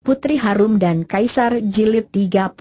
Putri Harum dan Kaisar Jilid 38.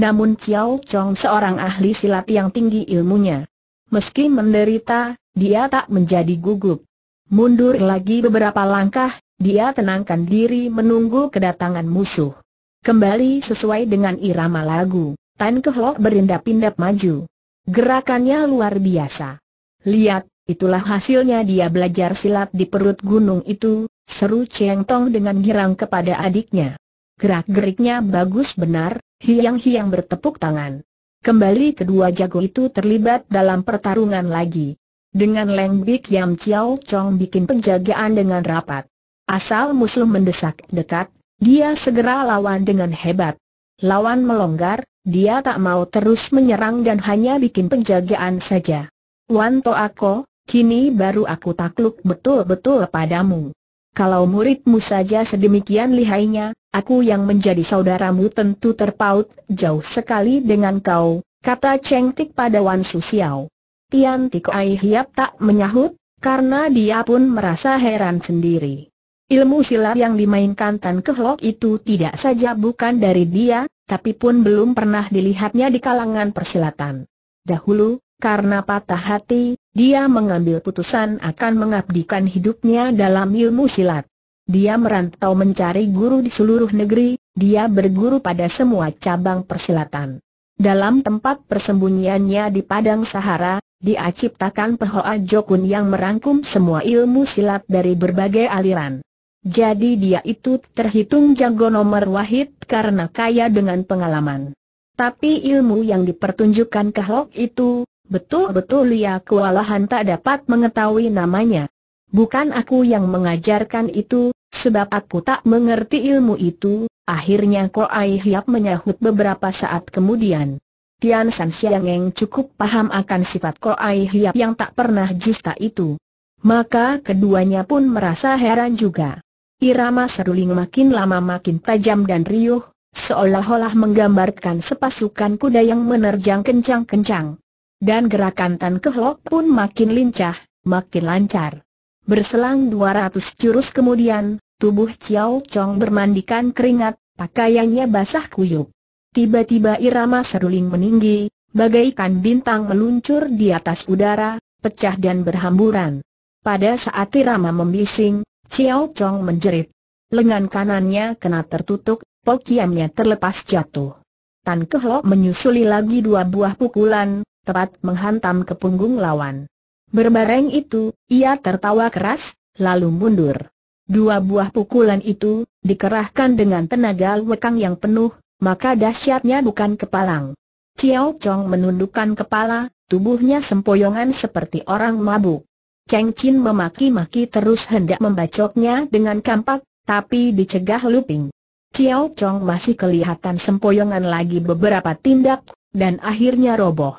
Namun Chiao Chong seorang ahli silat yang tinggi ilmunya. Meski menderita, dia tak menjadi gugup. Mundur lagi beberapa langkah, dia tenangkan diri menunggu kedatangan musuh. Kembali sesuai dengan irama lagu, Tan Kehlok berindap-indap maju. Gerakannya luar biasa. Lihat, itulah hasilnya dia belajar silat di perut gunung itu, Seru Cheng Tong dengan girang kepada adiknya. Gerak-geriknya bagus benar, hiang-hiang bertepuk tangan. Kembali kedua jago itu terlibat dalam pertarungan lagi. Dengan Leng Bik Yam Chiao Chong bikin penjagaan dengan rapat. Asal musuh mendesak dekat, dia segera lawan dengan hebat. Lawan melonggar, dia tak mau terus menyerang dan hanya bikin penjagaan saja. Wanto To Ako, kini baru aku takluk betul-betul padamu. Kalau muridmu saja sedemikian lihainya, aku yang menjadi saudaramu tentu terpaut jauh sekali dengan kau, kata Cheng Tik pada Wan Su Xiao. Tian Tik Ai Hiap tak menyahut, karena dia pun merasa heran sendiri. Ilmu silat yang dimainkan Tan Kehlok itu tidak saja bukan dari dia, tapi pun belum pernah dilihatnya di kalangan persilatan. Dahulu, karena patah hati, dia mengambil putusan akan mengabdikan hidupnya dalam ilmu silat. Dia merantau mencari guru di seluruh negeri, dia berguru pada semua cabang persilatan. Dalam tempat persembunyiannya di Padang Sahara, dia ciptakan Pehoa Jokun yang merangkum semua ilmu silat dari berbagai aliran. Jadi dia itu terhitung jago nomor wahid karena kaya dengan pengalaman. Tapi ilmu yang dipertunjukkan ke Hok itu, Betul-betul ia ya, kewalahan tak dapat mengetahui namanya. Bukan aku yang mengajarkan itu, sebab aku tak mengerti ilmu itu, akhirnya Ko Ai Hiap menyahut beberapa saat kemudian. Tian San Xiang cukup paham akan sifat Ko Ai Hiap yang tak pernah justa itu. Maka keduanya pun merasa heran juga. Irama seruling makin lama makin tajam dan riuh, seolah-olah menggambarkan sepasukan kuda yang menerjang kencang-kencang dan gerakan Tan Kehlok pun makin lincah, makin lancar. Berselang 200 jurus kemudian, tubuh Chiao Chong bermandikan keringat, pakaiannya basah kuyup. Tiba-tiba irama seruling meninggi, bagaikan bintang meluncur di atas udara, pecah dan berhamburan. Pada saat irama membising, Chiao Chong menjerit. Lengan kanannya kena tertutup, pokiamnya terlepas jatuh. Tan Kehlok menyusuli lagi dua buah pukulan, tepat menghantam ke punggung lawan. Berbareng itu, ia tertawa keras, lalu mundur. Dua buah pukulan itu, dikerahkan dengan tenaga lekang yang penuh, maka dahsyatnya bukan kepalang. Ciao Chong menundukkan kepala, tubuhnya sempoyongan seperti orang mabuk. Cheng Chin memaki-maki terus hendak membacoknya dengan kampak, tapi dicegah Luping. Ciao Chong masih kelihatan sempoyongan lagi beberapa tindak, dan akhirnya roboh.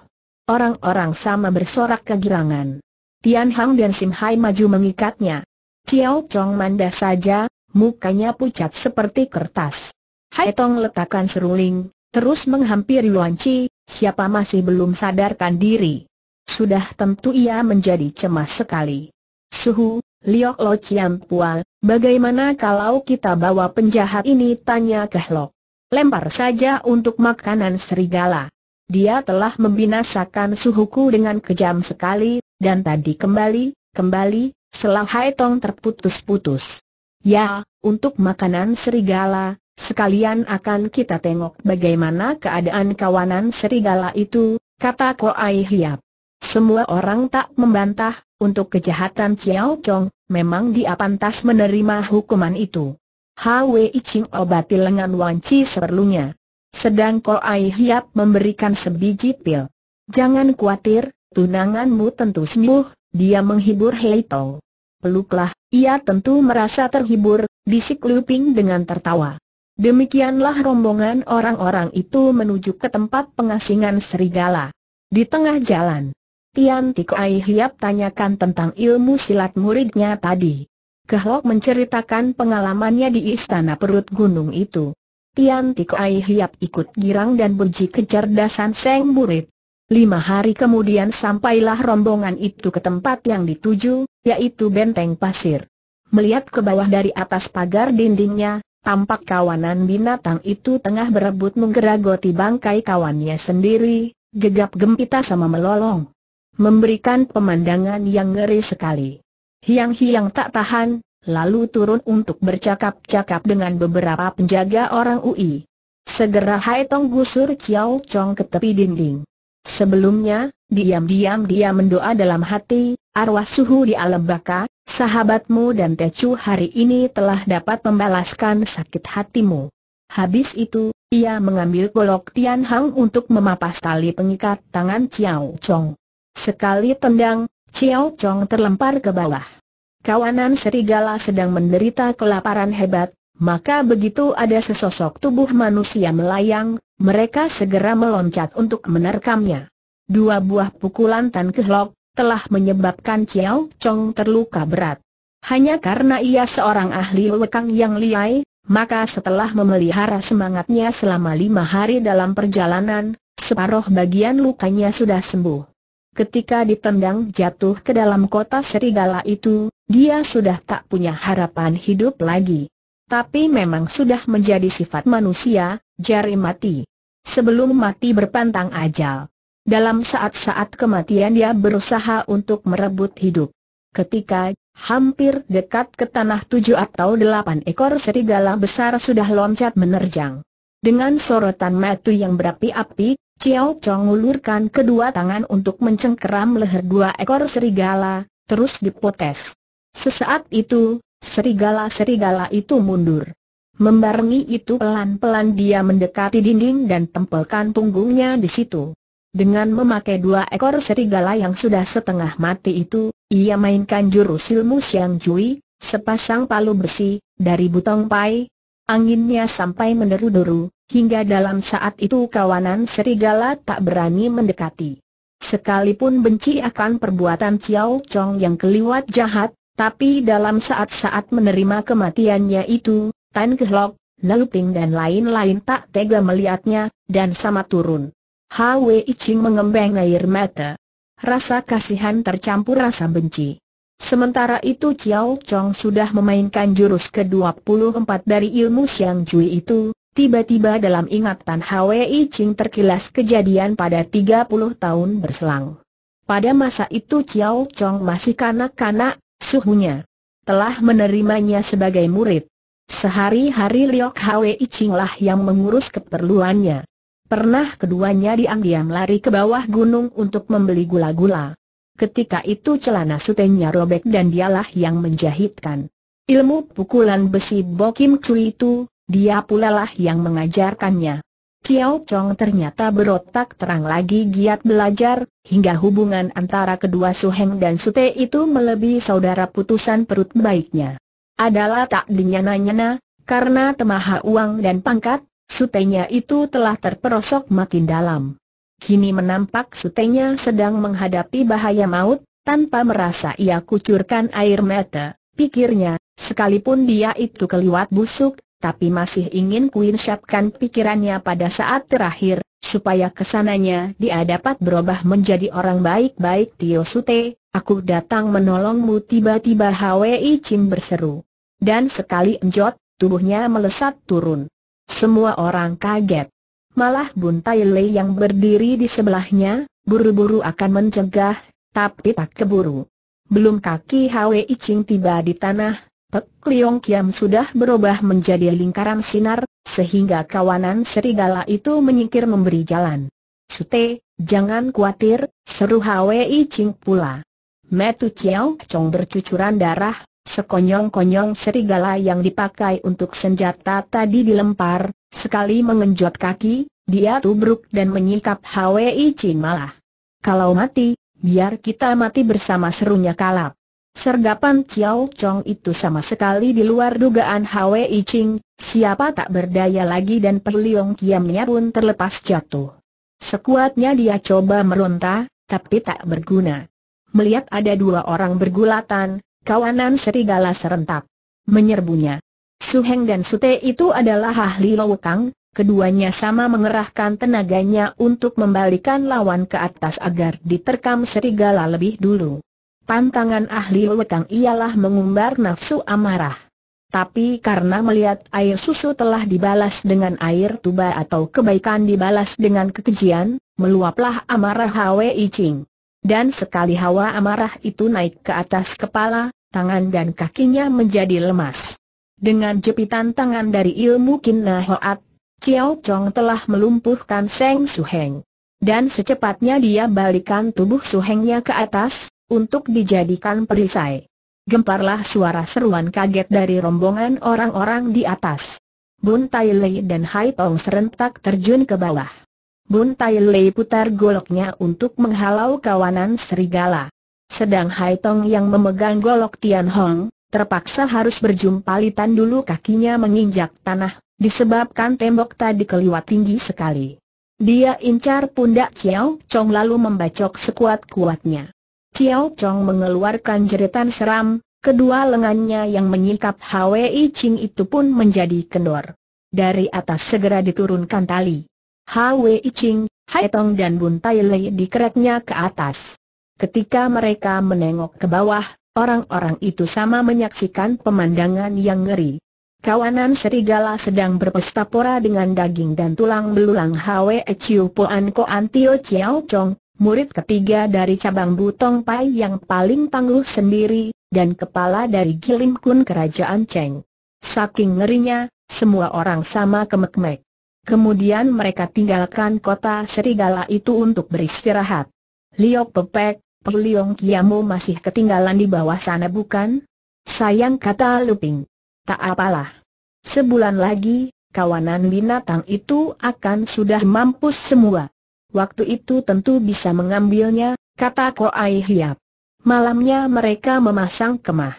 Orang-orang sama bersorak kegirangan. Tian Hang dan Sim Hai maju mengikatnya. Ciao Chong Manda saja, mukanya pucat seperti kertas. Hai Tong letakkan seruling, terus menghampiri Luan Chi, siapa masih belum sadarkan diri. Sudah tentu ia menjadi cemas sekali. Suhu, Liok Lo Chiam Pual, bagaimana kalau kita bawa penjahat ini tanya Kehlok. Lempar saja untuk makanan serigala. Dia telah membinasakan suhuku dengan kejam sekali, dan tadi kembali, kembali, selah Haitong terputus-putus. Ya, untuk makanan serigala, sekalian akan kita tengok bagaimana keadaan kawanan serigala itu, kata Ko Ai Hiap. Semua orang tak membantah, untuk kejahatan Chiao Chong, memang dia pantas menerima hukuman itu. Hwee Ching obati lengan Wan Chi seperlunya. Sedang Ai Hiap memberikan sebiji pil. Jangan khawatir, tunanganmu tentu sembuh, dia menghibur Hei Tong. Peluklah, ia tentu merasa terhibur, bisik Liu Ping dengan tertawa. Demikianlah rombongan orang-orang itu menuju ke tempat pengasingan serigala. Di tengah jalan, Tian Ai Hiap tanyakan tentang ilmu silat muridnya tadi. Kehlok menceritakan pengalamannya di istana perut gunung itu. Tian Tiko Ai Hiap ikut girang dan benci kecerdasan Seng Murid. Lima hari kemudian sampailah rombongan itu ke tempat yang dituju, yaitu benteng pasir. Melihat ke bawah dari atas pagar dindingnya, tampak kawanan binatang itu tengah berebut menggeragoti bangkai kawannya sendiri, gegap gempita sama melolong. Memberikan pemandangan yang ngeri sekali. Hiang-hiang tak tahan, lalu turun untuk bercakap-cakap dengan beberapa penjaga orang UI. Segera Hai Tong gusur Chiao Chong ke tepi dinding. Sebelumnya, diam-diam dia mendoa dalam hati, arwah suhu di alam baka, sahabatmu dan Tecu hari ini telah dapat membalaskan sakit hatimu. Habis itu, ia mengambil golok Tian Hang untuk memapas tali pengikat tangan Chiao Chong. Sekali tendang, Chiao Chong terlempar ke bawah kawanan serigala sedang menderita kelaparan hebat, maka begitu ada sesosok tubuh manusia melayang, mereka segera meloncat untuk menerkamnya. Dua buah pukulan Tan Kehlok telah menyebabkan Chiao Chong terluka berat. Hanya karena ia seorang ahli lekang yang liai, maka setelah memelihara semangatnya selama lima hari dalam perjalanan, separuh bagian lukanya sudah sembuh ketika ditendang jatuh ke dalam kota serigala itu, dia sudah tak punya harapan hidup lagi. Tapi memang sudah menjadi sifat manusia, jari mati. Sebelum mati berpantang ajal. Dalam saat-saat kematian dia berusaha untuk merebut hidup. Ketika hampir dekat ke tanah tujuh atau delapan ekor serigala besar sudah loncat menerjang. Dengan sorotan mata yang berapi-api, Chiao Chong ulurkan kedua tangan untuk mencengkeram leher dua ekor serigala, terus dipotes. Sesaat itu, serigala-serigala itu mundur. Membarengi itu pelan-pelan dia mendekati dinding dan tempelkan punggungnya di situ. Dengan memakai dua ekor serigala yang sudah setengah mati itu, ia mainkan jurus ilmu siang Jui, sepasang palu besi, dari butong pai, Anginnya sampai meneru deru hingga dalam saat itu kawanan serigala tak berani mendekati. Sekalipun benci akan perbuatan Ciao Chong yang keliwat jahat, tapi dalam saat-saat menerima kematiannya itu, Tan Kehlok, Ping dan lain-lain tak tega melihatnya, dan sama turun. Hwi Ching mengembang air mata. Rasa kasihan tercampur rasa benci. Sementara itu Chiao Chong sudah memainkan jurus ke-24 dari ilmu Siang Jui itu, tiba-tiba dalam ingatan Hwi Ching terkilas kejadian pada 30 tahun berselang. Pada masa itu Chiao Chong masih kanak-kanak, suhunya telah menerimanya sebagai murid. Sehari-hari Liok Hwi Ching lah yang mengurus keperluannya. Pernah keduanya diam-diam lari ke bawah gunung untuk membeli gula-gula. Ketika itu celana sutenya robek dan dialah yang menjahitkan. Ilmu pukulan besi Bokim Chu itu, dia pula lah yang mengajarkannya. Chiao Chong ternyata berotak terang lagi giat belajar, hingga hubungan antara kedua Suheng dan Sute itu melebihi saudara putusan perut baiknya. Adalah tak dinyana-nyana, karena temaha uang dan pangkat, nya itu telah terperosok makin dalam kini menampak sutenya sedang menghadapi bahaya maut, tanpa merasa ia kucurkan air mata, pikirnya, sekalipun dia itu keliwat busuk, tapi masih ingin kuinsyapkan pikirannya pada saat terakhir, supaya kesananya dia dapat berubah menjadi orang baik-baik Tio Sute, aku datang menolongmu tiba-tiba Hwi Chim berseru. Dan sekali enjot, tubuhnya melesat turun. Semua orang kaget. Malah Bun Tai Lei yang berdiri di sebelahnya, buru-buru akan mencegah, tapi tak keburu. Belum kaki Hwi Ching tiba di tanah, Pek Liong Kiam sudah berubah menjadi lingkaran sinar, sehingga kawanan serigala itu menyingkir memberi jalan. Sute, jangan khawatir, seru Hwi Ching pula. Metu Chiao Chong bercucuran darah, sekonyong-konyong serigala yang dipakai untuk senjata tadi dilempar, Sekali mengenjot kaki, dia tubruk dan menyikap Hwi Chin malah. Kalau mati, biar kita mati bersama serunya kalap. Sergapan Chiao Chong itu sama sekali di luar dugaan Hwi Ching, siapa tak berdaya lagi dan Perliong Kiamnya pun terlepas jatuh. Sekuatnya dia coba meronta, tapi tak berguna. Melihat ada dua orang bergulatan, kawanan serigala serentak menyerbunya. Su Heng dan Su Te itu adalah ahli lowokang, keduanya sama mengerahkan tenaganya untuk membalikan lawan ke atas agar diterkam serigala lebih dulu. Pantangan ahli lowokang ialah mengumbar nafsu amarah. Tapi karena melihat air susu telah dibalas dengan air tuba atau kebaikan dibalas dengan kekejian, meluaplah amarah Hawe Ching. Dan sekali hawa amarah itu naik ke atas kepala, tangan dan kakinya menjadi lemas. Dengan jepitan tangan dari ilmu Kin Hoat, Chiao Chong telah melumpuhkan Seng Su Heng, Dan secepatnya dia balikan tubuh Su Hengnya ke atas, untuk dijadikan perisai. Gemparlah suara seruan kaget dari rombongan orang-orang di atas. Bun Tai Lei dan Hai Tong serentak terjun ke bawah. Bun Tai Lei putar goloknya untuk menghalau kawanan serigala. Sedang Hai Tong yang memegang golok Tian Hong, terpaksa harus berjumpa litan dulu kakinya menginjak tanah, disebabkan tembok tadi keliwat tinggi sekali. Dia incar pundak Chiao Chong lalu membacok sekuat-kuatnya. Chiao Chong mengeluarkan jeritan seram, kedua lengannya yang menyikap Hwi Ching itu pun menjadi kendor. Dari atas segera diturunkan tali. Hwi Ching, Hai Tong dan Bun Tai Lei dikeretnya ke atas. Ketika mereka menengok ke bawah, Orang-orang itu sama menyaksikan pemandangan yang ngeri. Kawanan serigala sedang berpesta pora dengan daging dan tulang belulang Hwe Chiu Puan Koan Tio Chiao Chong, murid ketiga dari cabang Butong Pai yang paling tangguh sendiri, dan kepala dari Gilim Kun Kerajaan Cheng. Saking ngerinya, semua orang sama kemek-mek. Kemudian mereka tinggalkan kota serigala itu untuk beristirahat. Liok Pepek, Perliong Kiamu masih ketinggalan di bawah sana bukan? Sayang kata Luping. Tak apalah. Sebulan lagi, kawanan binatang itu akan sudah mampus semua. Waktu itu tentu bisa mengambilnya, kata Koai Hiap. Malamnya mereka memasang kemah.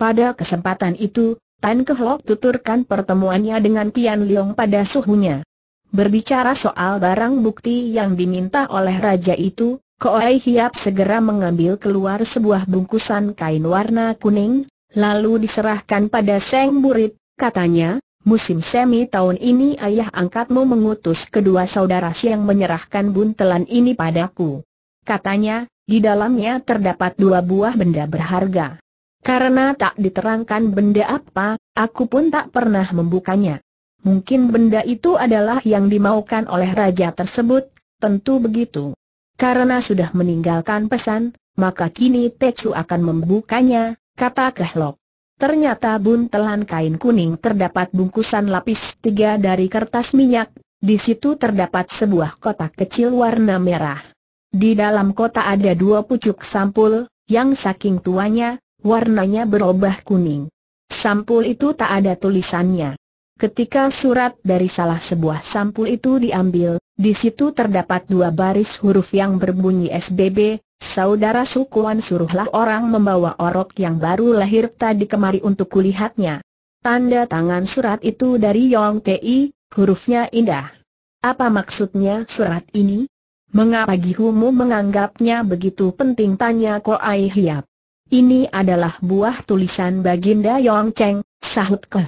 Pada kesempatan itu, Tan Kehlok tuturkan pertemuannya dengan Tian Liong pada suhunya. Berbicara soal barang bukti yang diminta oleh raja itu, Koai Hiap segera mengambil keluar sebuah bungkusan kain warna kuning, lalu diserahkan pada Seng Burit, katanya, musim semi tahun ini ayah angkatmu mengutus kedua saudara siang menyerahkan buntelan ini padaku. Katanya, di dalamnya terdapat dua buah benda berharga. Karena tak diterangkan benda apa, aku pun tak pernah membukanya. Mungkin benda itu adalah yang dimaukan oleh raja tersebut, tentu begitu. Karena sudah meninggalkan pesan, maka kini Tecu akan membukanya, kata Kehlok. Ternyata buntelan kain kuning terdapat bungkusan lapis tiga dari kertas minyak, di situ terdapat sebuah kotak kecil warna merah. Di dalam kotak ada dua pucuk sampul, yang saking tuanya, warnanya berubah kuning. Sampul itu tak ada tulisannya. Ketika surat dari salah sebuah sampul itu diambil, di situ terdapat dua baris huruf yang berbunyi SBB, saudara sukuan suruhlah orang membawa orok yang baru lahir tadi kemari untuk kulihatnya. Tanda tangan surat itu dari Yong Ti, hurufnya indah. Apa maksudnya surat ini? Mengapa Gihumu menganggapnya begitu penting tanya Ko Ai Hiap. Ini adalah buah tulisan Baginda Yong Cheng, sahut ke.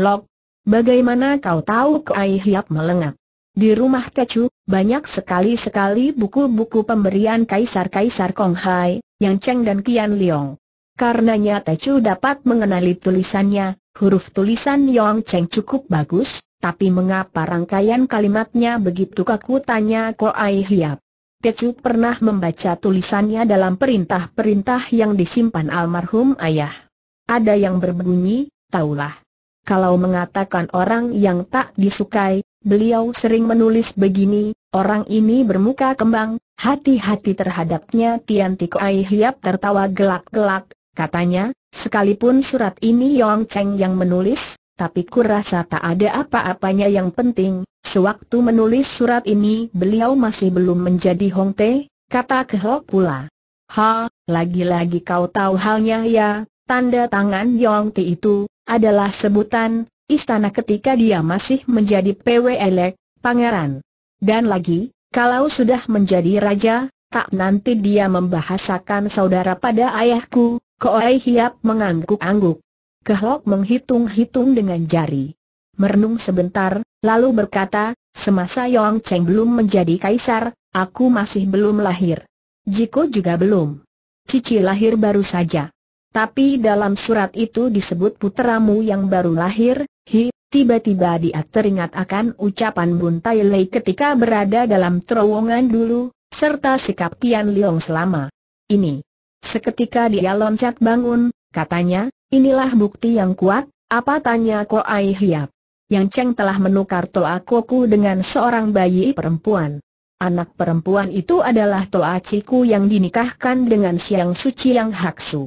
Lok, bagaimana kau tahu Ko Ai Hiap melengak? Di rumah Tecu, banyak sekali-sekali buku-buku pemberian kaisar-kaisar Konghai, Yang Cheng dan Qian Liong. Karenanya Tecu dapat mengenali tulisannya, huruf tulisan Yang Cheng cukup bagus, tapi mengapa rangkaian kalimatnya begitu kaku tanya Ko Ai Hiap. Tecu pernah membaca tulisannya dalam perintah-perintah yang disimpan almarhum ayah. Ada yang berbunyi, taulah. Kalau mengatakan orang yang tak disukai, Beliau sering menulis begini, orang ini bermuka kembang, hati-hati terhadapnya Tian Tiko Ai Hiap tertawa gelak-gelak, katanya, sekalipun surat ini Yong Cheng yang menulis, tapi kurasa tak ada apa-apanya yang penting. Sewaktu menulis surat ini beliau masih belum menjadi Hong Te, kata Kehok pula. Ha, lagi-lagi kau tahu halnya ya, tanda tangan Yong Te itu, adalah sebutan, istana ketika dia masih menjadi PW elek, pangeran. Dan lagi, kalau sudah menjadi raja, tak nanti dia membahasakan saudara pada ayahku, Koai Hiap mengangguk-angguk. Kehlok menghitung-hitung dengan jari. Merenung sebentar, lalu berkata, semasa Yong Cheng belum menjadi kaisar, aku masih belum lahir. Jiko juga belum. Cici lahir baru saja. Tapi dalam surat itu disebut puteramu yang baru lahir, Hi, tiba-tiba dia teringat akan ucapan Bun Tai Lei ketika berada dalam terowongan dulu, serta sikap Tian Liang selama ini. Seketika dia loncat bangun, katanya, inilah bukti yang kuat, apa tanya Ko Ai Hiap. Yang Cheng telah menukar Toa Koku dengan seorang bayi perempuan. Anak perempuan itu adalah Toa Ciku yang dinikahkan dengan Siang Suci Yang Haksu.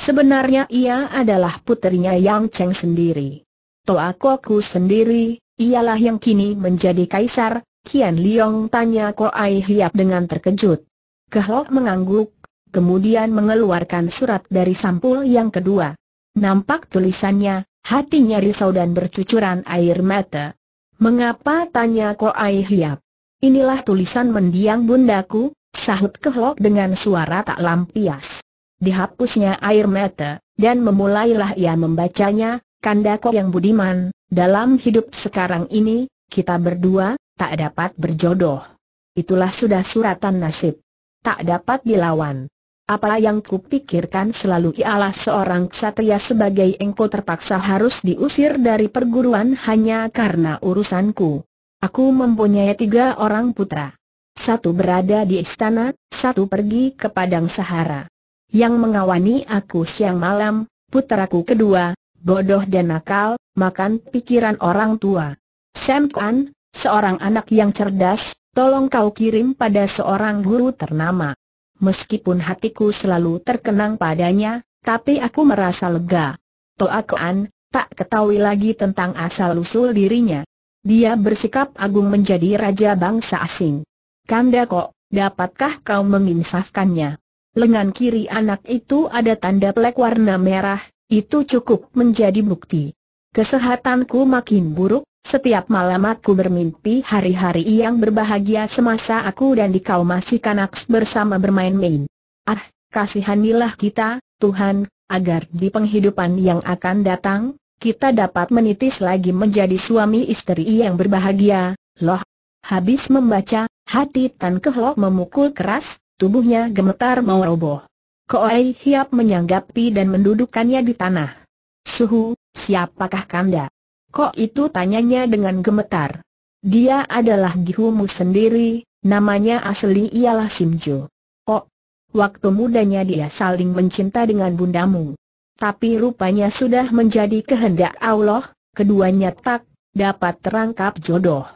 Sebenarnya ia adalah putrinya Yang Cheng sendiri. Toa Koku sendiri, ialah yang kini menjadi kaisar, Kian Liong tanya Koai Hiap dengan terkejut. Kehlok mengangguk, kemudian mengeluarkan surat dari sampul yang kedua. Nampak tulisannya, hatinya risau dan bercucuran air mata. Mengapa tanya Koai Hiap? Inilah tulisan mendiang bundaku, sahut Kehlok dengan suara tak lampias. Dihapusnya air mata, dan memulailah ia membacanya, Kandako yang budiman, dalam hidup sekarang ini, kita berdua, tak dapat berjodoh. Itulah sudah suratan nasib. Tak dapat dilawan. Apa yang kupikirkan selalu ialah seorang ksatria sebagai engkau terpaksa harus diusir dari perguruan hanya karena urusanku. Aku mempunyai tiga orang putra. Satu berada di istana, satu pergi ke padang sahara. Yang mengawani aku siang malam, putraku kedua, bodoh dan nakal, makan pikiran orang tua. Sam Kwan, seorang anak yang cerdas, tolong kau kirim pada seorang guru ternama. Meskipun hatiku selalu terkenang padanya, tapi aku merasa lega. Toa Kwan, tak ketahui lagi tentang asal-usul dirinya. Dia bersikap agung menjadi raja bangsa asing. Kanda kok, dapatkah kau menginsafkannya? Lengan kiri anak itu ada tanda plek warna merah, itu cukup menjadi bukti. Kesehatanku makin buruk, setiap malam aku bermimpi hari-hari yang berbahagia semasa aku dan dikau masih kanak bersama bermain-main. Ah, kasihanilah kita, Tuhan, agar di penghidupan yang akan datang, kita dapat menitis lagi menjadi suami istri yang berbahagia, loh. Habis membaca, hati Tan Kehlok memukul keras, tubuhnya gemetar mau roboh. Koei siap menyanggapi dan mendudukannya di tanah. Suhu, siapakah Kanda? Kok itu tanyanya dengan gemetar. Dia adalah Gihumu sendiri, namanya asli ialah Simjo. Kok, waktu mudanya dia saling mencinta dengan bundamu. Tapi rupanya sudah menjadi kehendak Allah, keduanya tak dapat terangkap jodoh.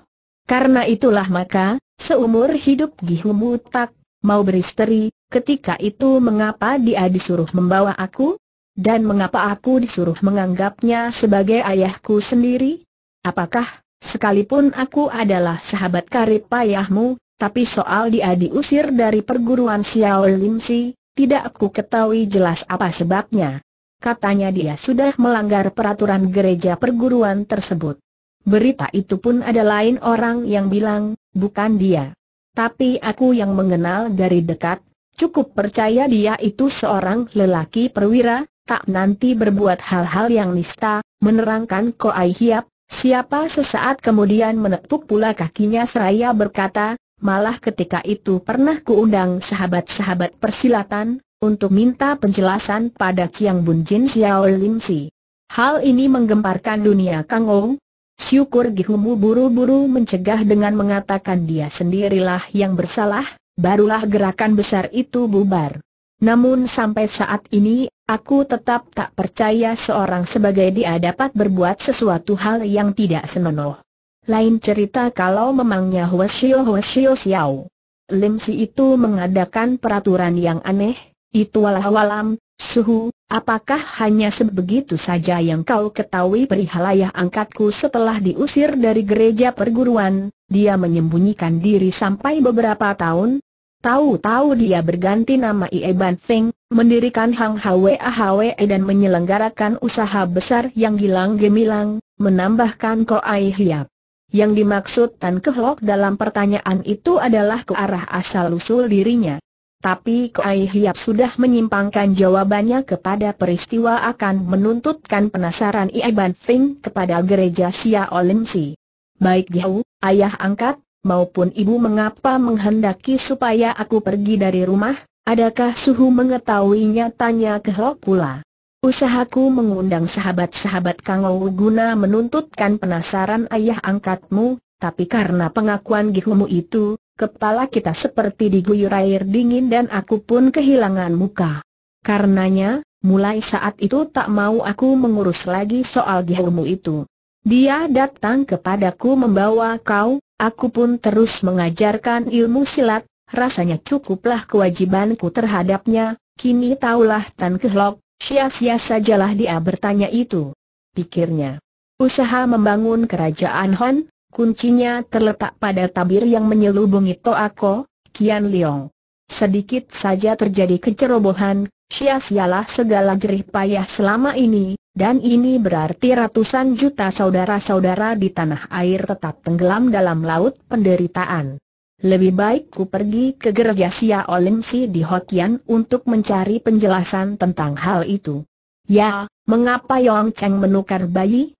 Karena itulah maka, seumur hidup Gihumu tak mau beristeri, ketika itu mengapa dia disuruh membawa aku? Dan mengapa aku disuruh menganggapnya sebagai ayahku sendiri? Apakah, sekalipun aku adalah sahabat karib payahmu, tapi soal dia diusir dari perguruan Xiao Limsi, tidak aku ketahui jelas apa sebabnya. Katanya dia sudah melanggar peraturan gereja perguruan tersebut. Berita itu pun ada lain orang yang bilang, bukan dia tapi aku yang mengenal dari dekat, cukup percaya dia itu seorang lelaki perwira, tak nanti berbuat hal-hal yang nista, menerangkan Ko Ai Hiap, siapa sesaat kemudian menepuk pula kakinya seraya berkata, malah ketika itu pernah kuundang sahabat-sahabat persilatan, untuk minta penjelasan pada Chiang Bun Jin Xiao Lim Si. Hal ini menggemparkan dunia Kang Ong, Syukur Gihumu buru-buru mencegah dengan mengatakan dia sendirilah yang bersalah, barulah gerakan besar itu bubar. Namun sampai saat ini, aku tetap tak percaya seorang sebagai dia dapat berbuat sesuatu hal yang tidak senonoh. Lain cerita kalau memangnya Hwasyo Hwasyo Xiao. Lim Si itu mengadakan peraturan yang aneh, itu walam Suhu, apakah hanya sebegitu saja yang kau ketahui perihal ayah angkatku setelah diusir dari gereja perguruan, dia menyembunyikan diri sampai beberapa tahun? Tahu-tahu dia berganti nama Ie Feng, mendirikan Hang Hwe Ahwe dan menyelenggarakan usaha besar yang gilang gemilang, menambahkan Ko Ai Hiap. Yang dimaksud Tan Kehlok dalam pertanyaan itu adalah ke arah asal-usul dirinya. Tapi Kai Hiap sudah menyimpangkan jawabannya kepada peristiwa akan menuntutkan penasaran Iban Feng kepada gereja Sia Olimsi. Baik Jiao, ayah angkat, maupun ibu mengapa menghendaki supaya aku pergi dari rumah, adakah suhu mengetahuinya tanya Kehok pula. Usahaku mengundang sahabat-sahabat Kang Ou guna menuntutkan penasaran ayah angkatmu, tapi karena pengakuan Gihumu itu, Kepala kita seperti diguyur air dingin dan aku pun kehilangan muka. Karenanya, mulai saat itu tak mau aku mengurus lagi soal gihumu itu. Dia datang kepadaku membawa kau, aku pun terus mengajarkan ilmu silat, rasanya cukuplah kewajibanku terhadapnya, kini taulah Tan Kehlok, sia-sia sajalah dia bertanya itu. Pikirnya, usaha membangun kerajaan Hon, Kuncinya terletak pada tabir yang menyelubungi Toako, Kian Leong. Sedikit saja terjadi kecerobohan, sia-sialah segala jerih payah selama ini, dan ini berarti ratusan juta saudara-saudara di tanah air tetap tenggelam dalam laut penderitaan. Lebih baik ku pergi ke gereja Sia Olimsi di Hokian untuk mencari penjelasan tentang hal itu. Ya, mengapa Yong Cheng menukar bayi?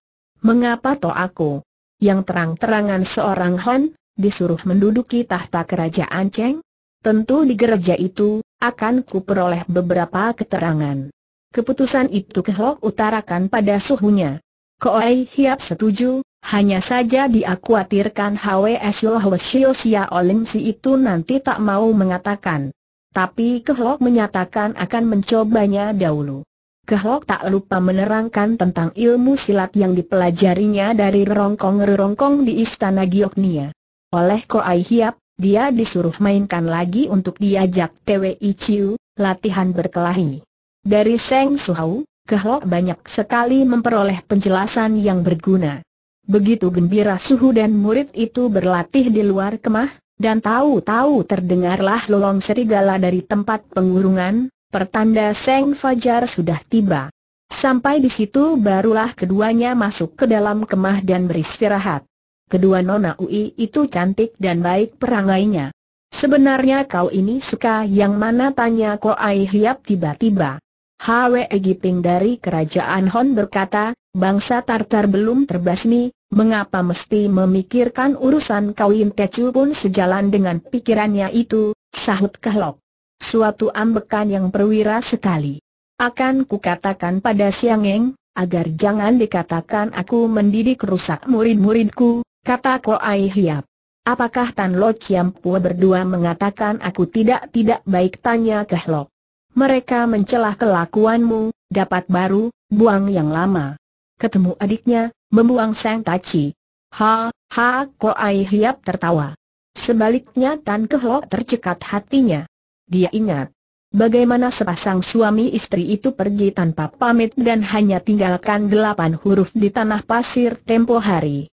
Mengapa to aku? yang terang-terangan seorang Hon, disuruh menduduki tahta kerajaan Cheng? Tentu di gereja itu, akan peroleh beberapa keterangan. Keputusan itu Kehok utarakan pada suhunya. Koei Hiap setuju, hanya saja dia khawatirkan HWS Yohwesio Sia Olim itu nanti tak mau mengatakan. Tapi Kehlok menyatakan akan mencobanya dahulu. Kehlok tak lupa menerangkan tentang ilmu silat yang dipelajarinya dari rongkong-rongkong di istana Gioknia. Oleh Koai Hiap, dia disuruh mainkan lagi untuk diajak TWI Chiu, latihan berkelahi. Dari Seng Suhau, Kehlok banyak sekali memperoleh penjelasan yang berguna. Begitu gembira Suhu dan murid itu berlatih di luar kemah, dan tahu-tahu terdengarlah lolong serigala dari tempat pengurungan, pertanda Seng Fajar sudah tiba. Sampai di situ barulah keduanya masuk ke dalam kemah dan beristirahat. Kedua Nona Ui itu cantik dan baik perangainya. Sebenarnya kau ini suka yang mana tanya ko ai Hiap tiba-tiba. Hwe Giping dari kerajaan Hon berkata, bangsa Tartar belum terbasmi, mengapa mesti memikirkan urusan kawin Tecu pun sejalan dengan pikirannya itu, sahut Kehlok. Suatu ambekan yang perwira sekali. Akan kukatakan pada Siang agar jangan dikatakan aku mendidik rusak murid-muridku, kata Koai Hiap. Apakah Tan Lo Chiam Pua berdua mengatakan aku tidak-tidak baik tanya Kehlok? Mereka mencelah kelakuanmu, dapat baru, buang yang lama. Ketemu adiknya, membuang sang taci. Ha, ha, Koai Hiap tertawa. Sebaliknya Tan Kehlok tercekat hatinya. Dia ingat bagaimana sepasang suami istri itu pergi tanpa pamit dan hanya tinggalkan delapan huruf di tanah pasir tempo hari.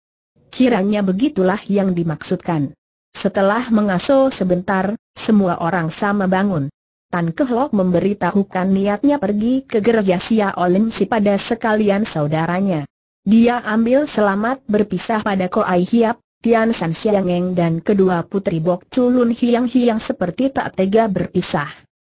Kiranya begitulah yang dimaksudkan. Setelah mengaso sebentar, semua orang sama bangun. Tan Kehlok memberitahukan niatnya pergi ke gereja Sia Olim pada sekalian saudaranya. Dia ambil selamat berpisah pada Koai Hiap, Tian San Xiangeng dan kedua putri Bok Chulun hiang-hiang seperti tak tega berpisah.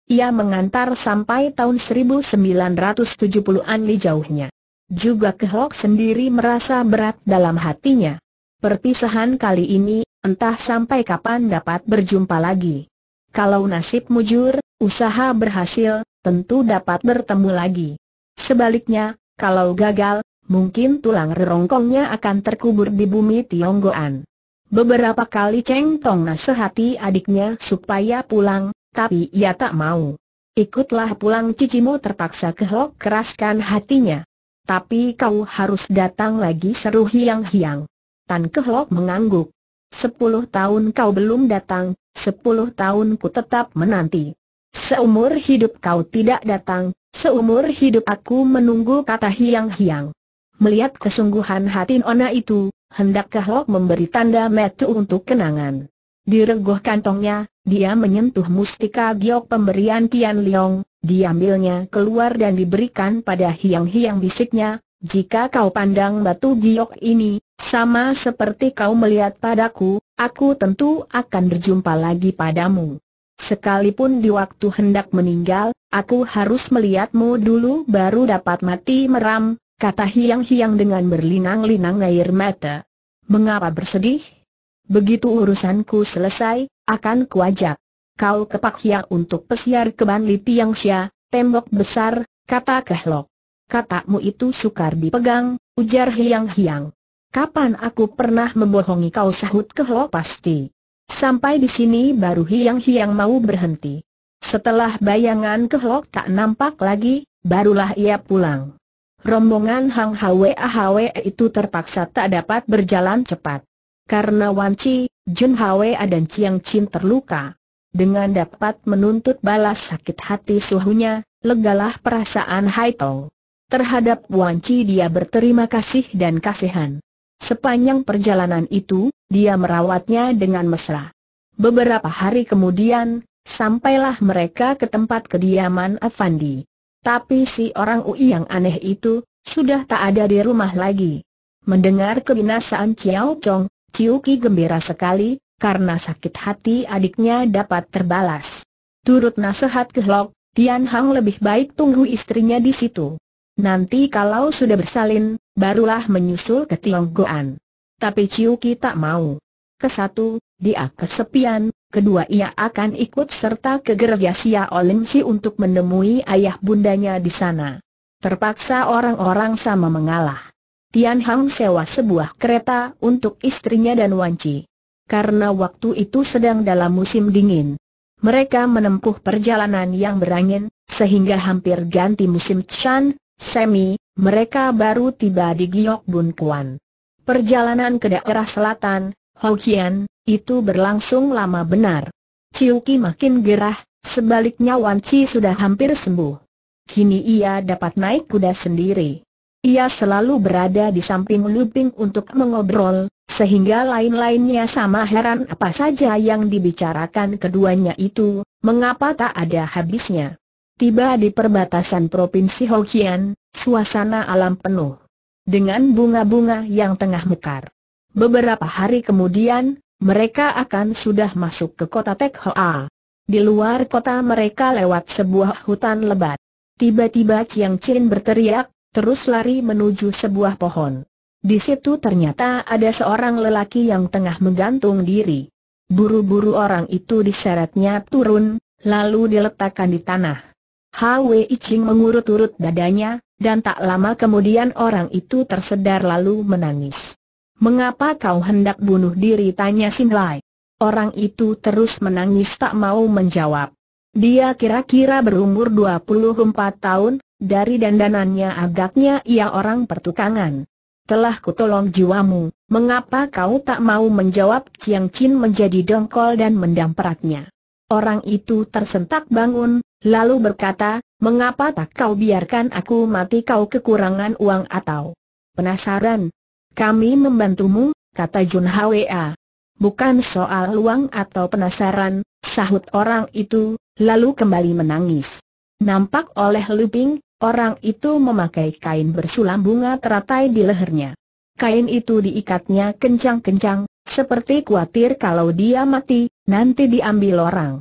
Ia mengantar sampai tahun 1970-an di jauhnya. Juga Kehok sendiri merasa berat dalam hatinya. Perpisahan kali ini, entah sampai kapan dapat berjumpa lagi. Kalau nasib mujur, usaha berhasil, tentu dapat bertemu lagi. Sebaliknya, kalau gagal, mungkin tulang rerongkongnya akan terkubur di bumi Tionggoan. Beberapa kali Cheng Tong nasihati adiknya supaya pulang, tapi ia tak mau. Ikutlah pulang cicimu terpaksa kehok keraskan hatinya. Tapi kau harus datang lagi seru hiang-hiang. Tan Kehok mengangguk. Sepuluh tahun kau belum datang, sepuluh tahun ku tetap menanti. Seumur hidup kau tidak datang, seumur hidup aku menunggu kata hiang-hiang. Melihat kesungguhan hati Nona itu, hendakkah Lok memberi tanda metu untuk kenangan. Diregoh kantongnya, dia menyentuh mustika giok pemberian Tian Liong, diambilnya keluar dan diberikan pada hiang-hiang bisiknya, jika kau pandang batu giok ini, sama seperti kau melihat padaku, aku tentu akan berjumpa lagi padamu. Sekalipun di waktu hendak meninggal, aku harus melihatmu dulu baru dapat mati meram, Kata hiang-hiang dengan berlinang-linang air mata. Mengapa bersedih? Begitu urusanku selesai, akan kuajak. Kau kepak hia untuk pesiar ke Banli sia tembok besar, kata Kehlok. Katamu itu sukar dipegang, ujar hiang-hiang. Kapan aku pernah membohongi kau sahut Kehlok pasti. Sampai di sini baru hiang-hiang mau berhenti. Setelah bayangan Kehlok tak nampak lagi, barulah ia pulang. Rombongan Hang Hwe Ahwe itu terpaksa tak dapat berjalan cepat. Karena Wan Chi, Jun Hwe dan Chiang Chin terluka. Dengan dapat menuntut balas sakit hati suhunya, legalah perasaan Hai Tong. Terhadap Wan Chi dia berterima kasih dan kasihan. Sepanjang perjalanan itu, dia merawatnya dengan mesra. Beberapa hari kemudian, sampailah mereka ke tempat kediaman Afandi. Tapi si orang UI yang aneh itu, sudah tak ada di rumah lagi. Mendengar kebinasaan Chiao Chong, Chiu Ki gembira sekali, karena sakit hati adiknya dapat terbalas. Turut nasihat ke Kehlok, Tian Hang lebih baik tunggu istrinya di situ. Nanti kalau sudah bersalin, barulah menyusul ke Tionggoan. Tapi Chiu Ki tak mau. Kesatu, dia kesepian, kedua ia akan ikut serta ke gereja Sia Olimsi untuk menemui ayah bundanya di sana. Terpaksa orang-orang sama mengalah. Tian Hang sewa sebuah kereta untuk istrinya dan Wanci. Karena waktu itu sedang dalam musim dingin. Mereka menempuh perjalanan yang berangin, sehingga hampir ganti musim Chan, Semi, mereka baru tiba di Giok Bun Kuan. Perjalanan ke daerah selatan, Houqian. Itu berlangsung lama benar. Ciuki makin gerah, sebaliknya Wan Chi sudah hampir sembuh. Kini ia dapat naik kuda sendiri. Ia selalu berada di samping Luping untuk mengobrol, sehingga lain-lainnya sama heran apa saja yang dibicarakan keduanya itu, mengapa tak ada habisnya. Tiba di perbatasan Provinsi Hokkien, suasana alam penuh. Dengan bunga-bunga yang tengah mekar. Beberapa hari kemudian, mereka akan sudah masuk ke kota Tek Hoa. Di luar kota mereka lewat sebuah hutan lebat. Tiba-tiba Chiang Chin berteriak, terus lari menuju sebuah pohon. Di situ ternyata ada seorang lelaki yang tengah menggantung diri. Buru-buru orang itu diseretnya turun, lalu diletakkan di tanah. Hwi Ching mengurut-urut dadanya, dan tak lama kemudian orang itu tersedar lalu menangis. Mengapa kau hendak bunuh diri? Tanya Sin Lai. Orang itu terus menangis tak mau menjawab. Dia kira-kira berumur 24 tahun, dari dandanannya agaknya ia orang pertukangan. Telah kutolong jiwamu, mengapa kau tak mau menjawab Ciang Chin menjadi dongkol dan mendamperatnya. Orang itu tersentak bangun, lalu berkata, mengapa tak kau biarkan aku mati kau kekurangan uang atau penasaran, kami membantumu, kata Jun Hwa. Bukan soal luang atau penasaran, sahut orang itu, lalu kembali menangis. Nampak oleh Luping, orang itu memakai kain bersulam bunga teratai di lehernya. Kain itu diikatnya kencang-kencang, seperti khawatir kalau dia mati, nanti diambil orang.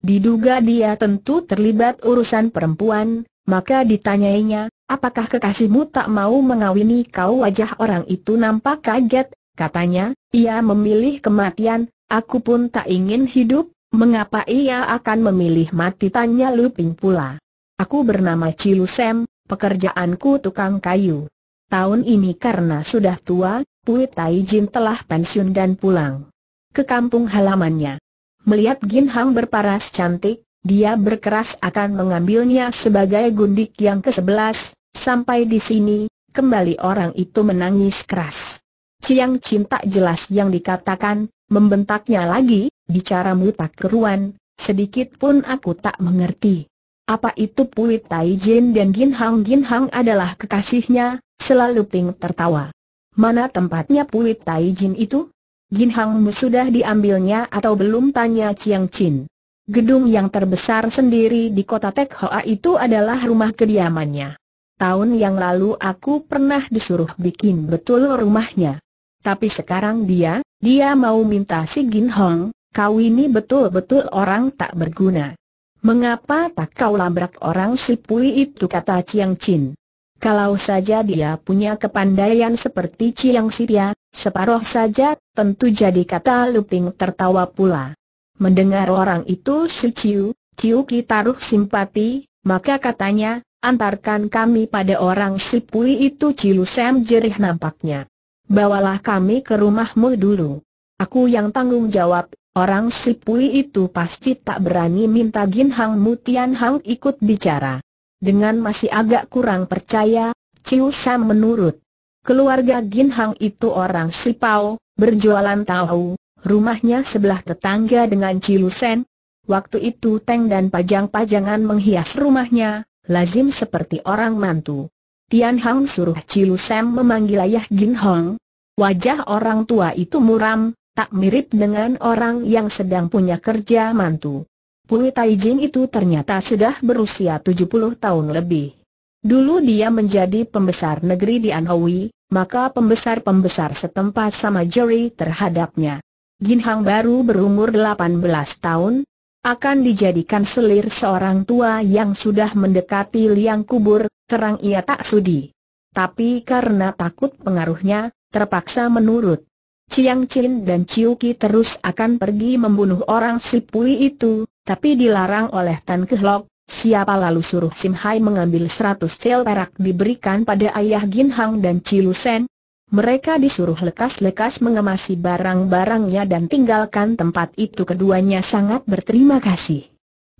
Diduga dia tentu terlibat urusan perempuan, maka ditanyainya, Apakah kekasihmu tak mau mengawini kau wajah orang itu nampak kaget, katanya, ia memilih kematian, aku pun tak ingin hidup, mengapa ia akan memilih mati tanya Luping pula. Aku bernama Cilu Sam, pekerjaanku tukang kayu. Tahun ini karena sudah tua, Pui Tai Jin telah pensiun dan pulang ke kampung halamannya. Melihat Gin Hang berparas cantik, dia berkeras akan mengambilnya sebagai gundik yang ke-11, Sampai di sini, kembali orang itu menangis keras. Ciang cinta jelas yang dikatakan, membentaknya lagi, bicaramu tak keruan, sedikit pun aku tak mengerti. Apa itu Pui Tai Jin dan Gin Hang Gin Hang adalah kekasihnya, selalu Ping tertawa. Mana tempatnya Pui Tai Jin itu? Gin Hang sudah diambilnya atau belum tanya Ciang Chin. Gedung yang terbesar sendiri di kota Tek Hoa itu adalah rumah kediamannya. Tahun yang lalu aku pernah disuruh bikin betul rumahnya. Tapi sekarang dia, dia mau minta si Gin Hong, kau ini betul-betul orang tak berguna. Mengapa tak kau labrak orang si Pui itu kata Chiang Chin. Kalau saja dia punya kepandaian seperti Chiang Sitia, separuh saja, tentu jadi kata Luping tertawa pula. Mendengar orang itu si Ciu, Ciu kita taruh simpati, maka katanya, Antarkan kami pada orang Sipui itu Cilu Sam jerih nampaknya. Bawalah kami ke rumahmu dulu. Aku yang tanggung jawab, orang Sipui itu pasti tak berani minta Gin Hang Mutian Hang ikut bicara. Dengan masih agak kurang percaya, Ciu Sam menurut. Keluarga Gin Hang itu orang Sipau, berjualan tahu, rumahnya sebelah tetangga dengan Cilu Sen. Waktu itu Teng dan pajang-pajangan menghias rumahnya, lazim seperti orang mantu. Tian Hang suruh Cilu Sam memanggil ayah Jin Hong. Wajah orang tua itu muram, tak mirip dengan orang yang sedang punya kerja mantu. Pui Tai Jing itu ternyata sudah berusia 70 tahun lebih. Dulu dia menjadi pembesar negeri di Anhui, maka pembesar-pembesar setempat sama juri terhadapnya. Gin Hang baru berumur 18 tahun, akan dijadikan selir seorang tua yang sudah mendekati liang kubur, terang ia tak sudi. Tapi karena takut pengaruhnya, terpaksa menurut. Ciang Chin dan Ciu Ki terus akan pergi membunuh orang Sipui itu, tapi dilarang oleh Tan Kehlok, siapa lalu suruh Sim Hai mengambil seratus sel perak diberikan pada ayah Gin Hang dan Chiu Sen, mereka disuruh lekas-lekas mengemasi barang-barangnya dan tinggalkan tempat itu keduanya sangat berterima kasih.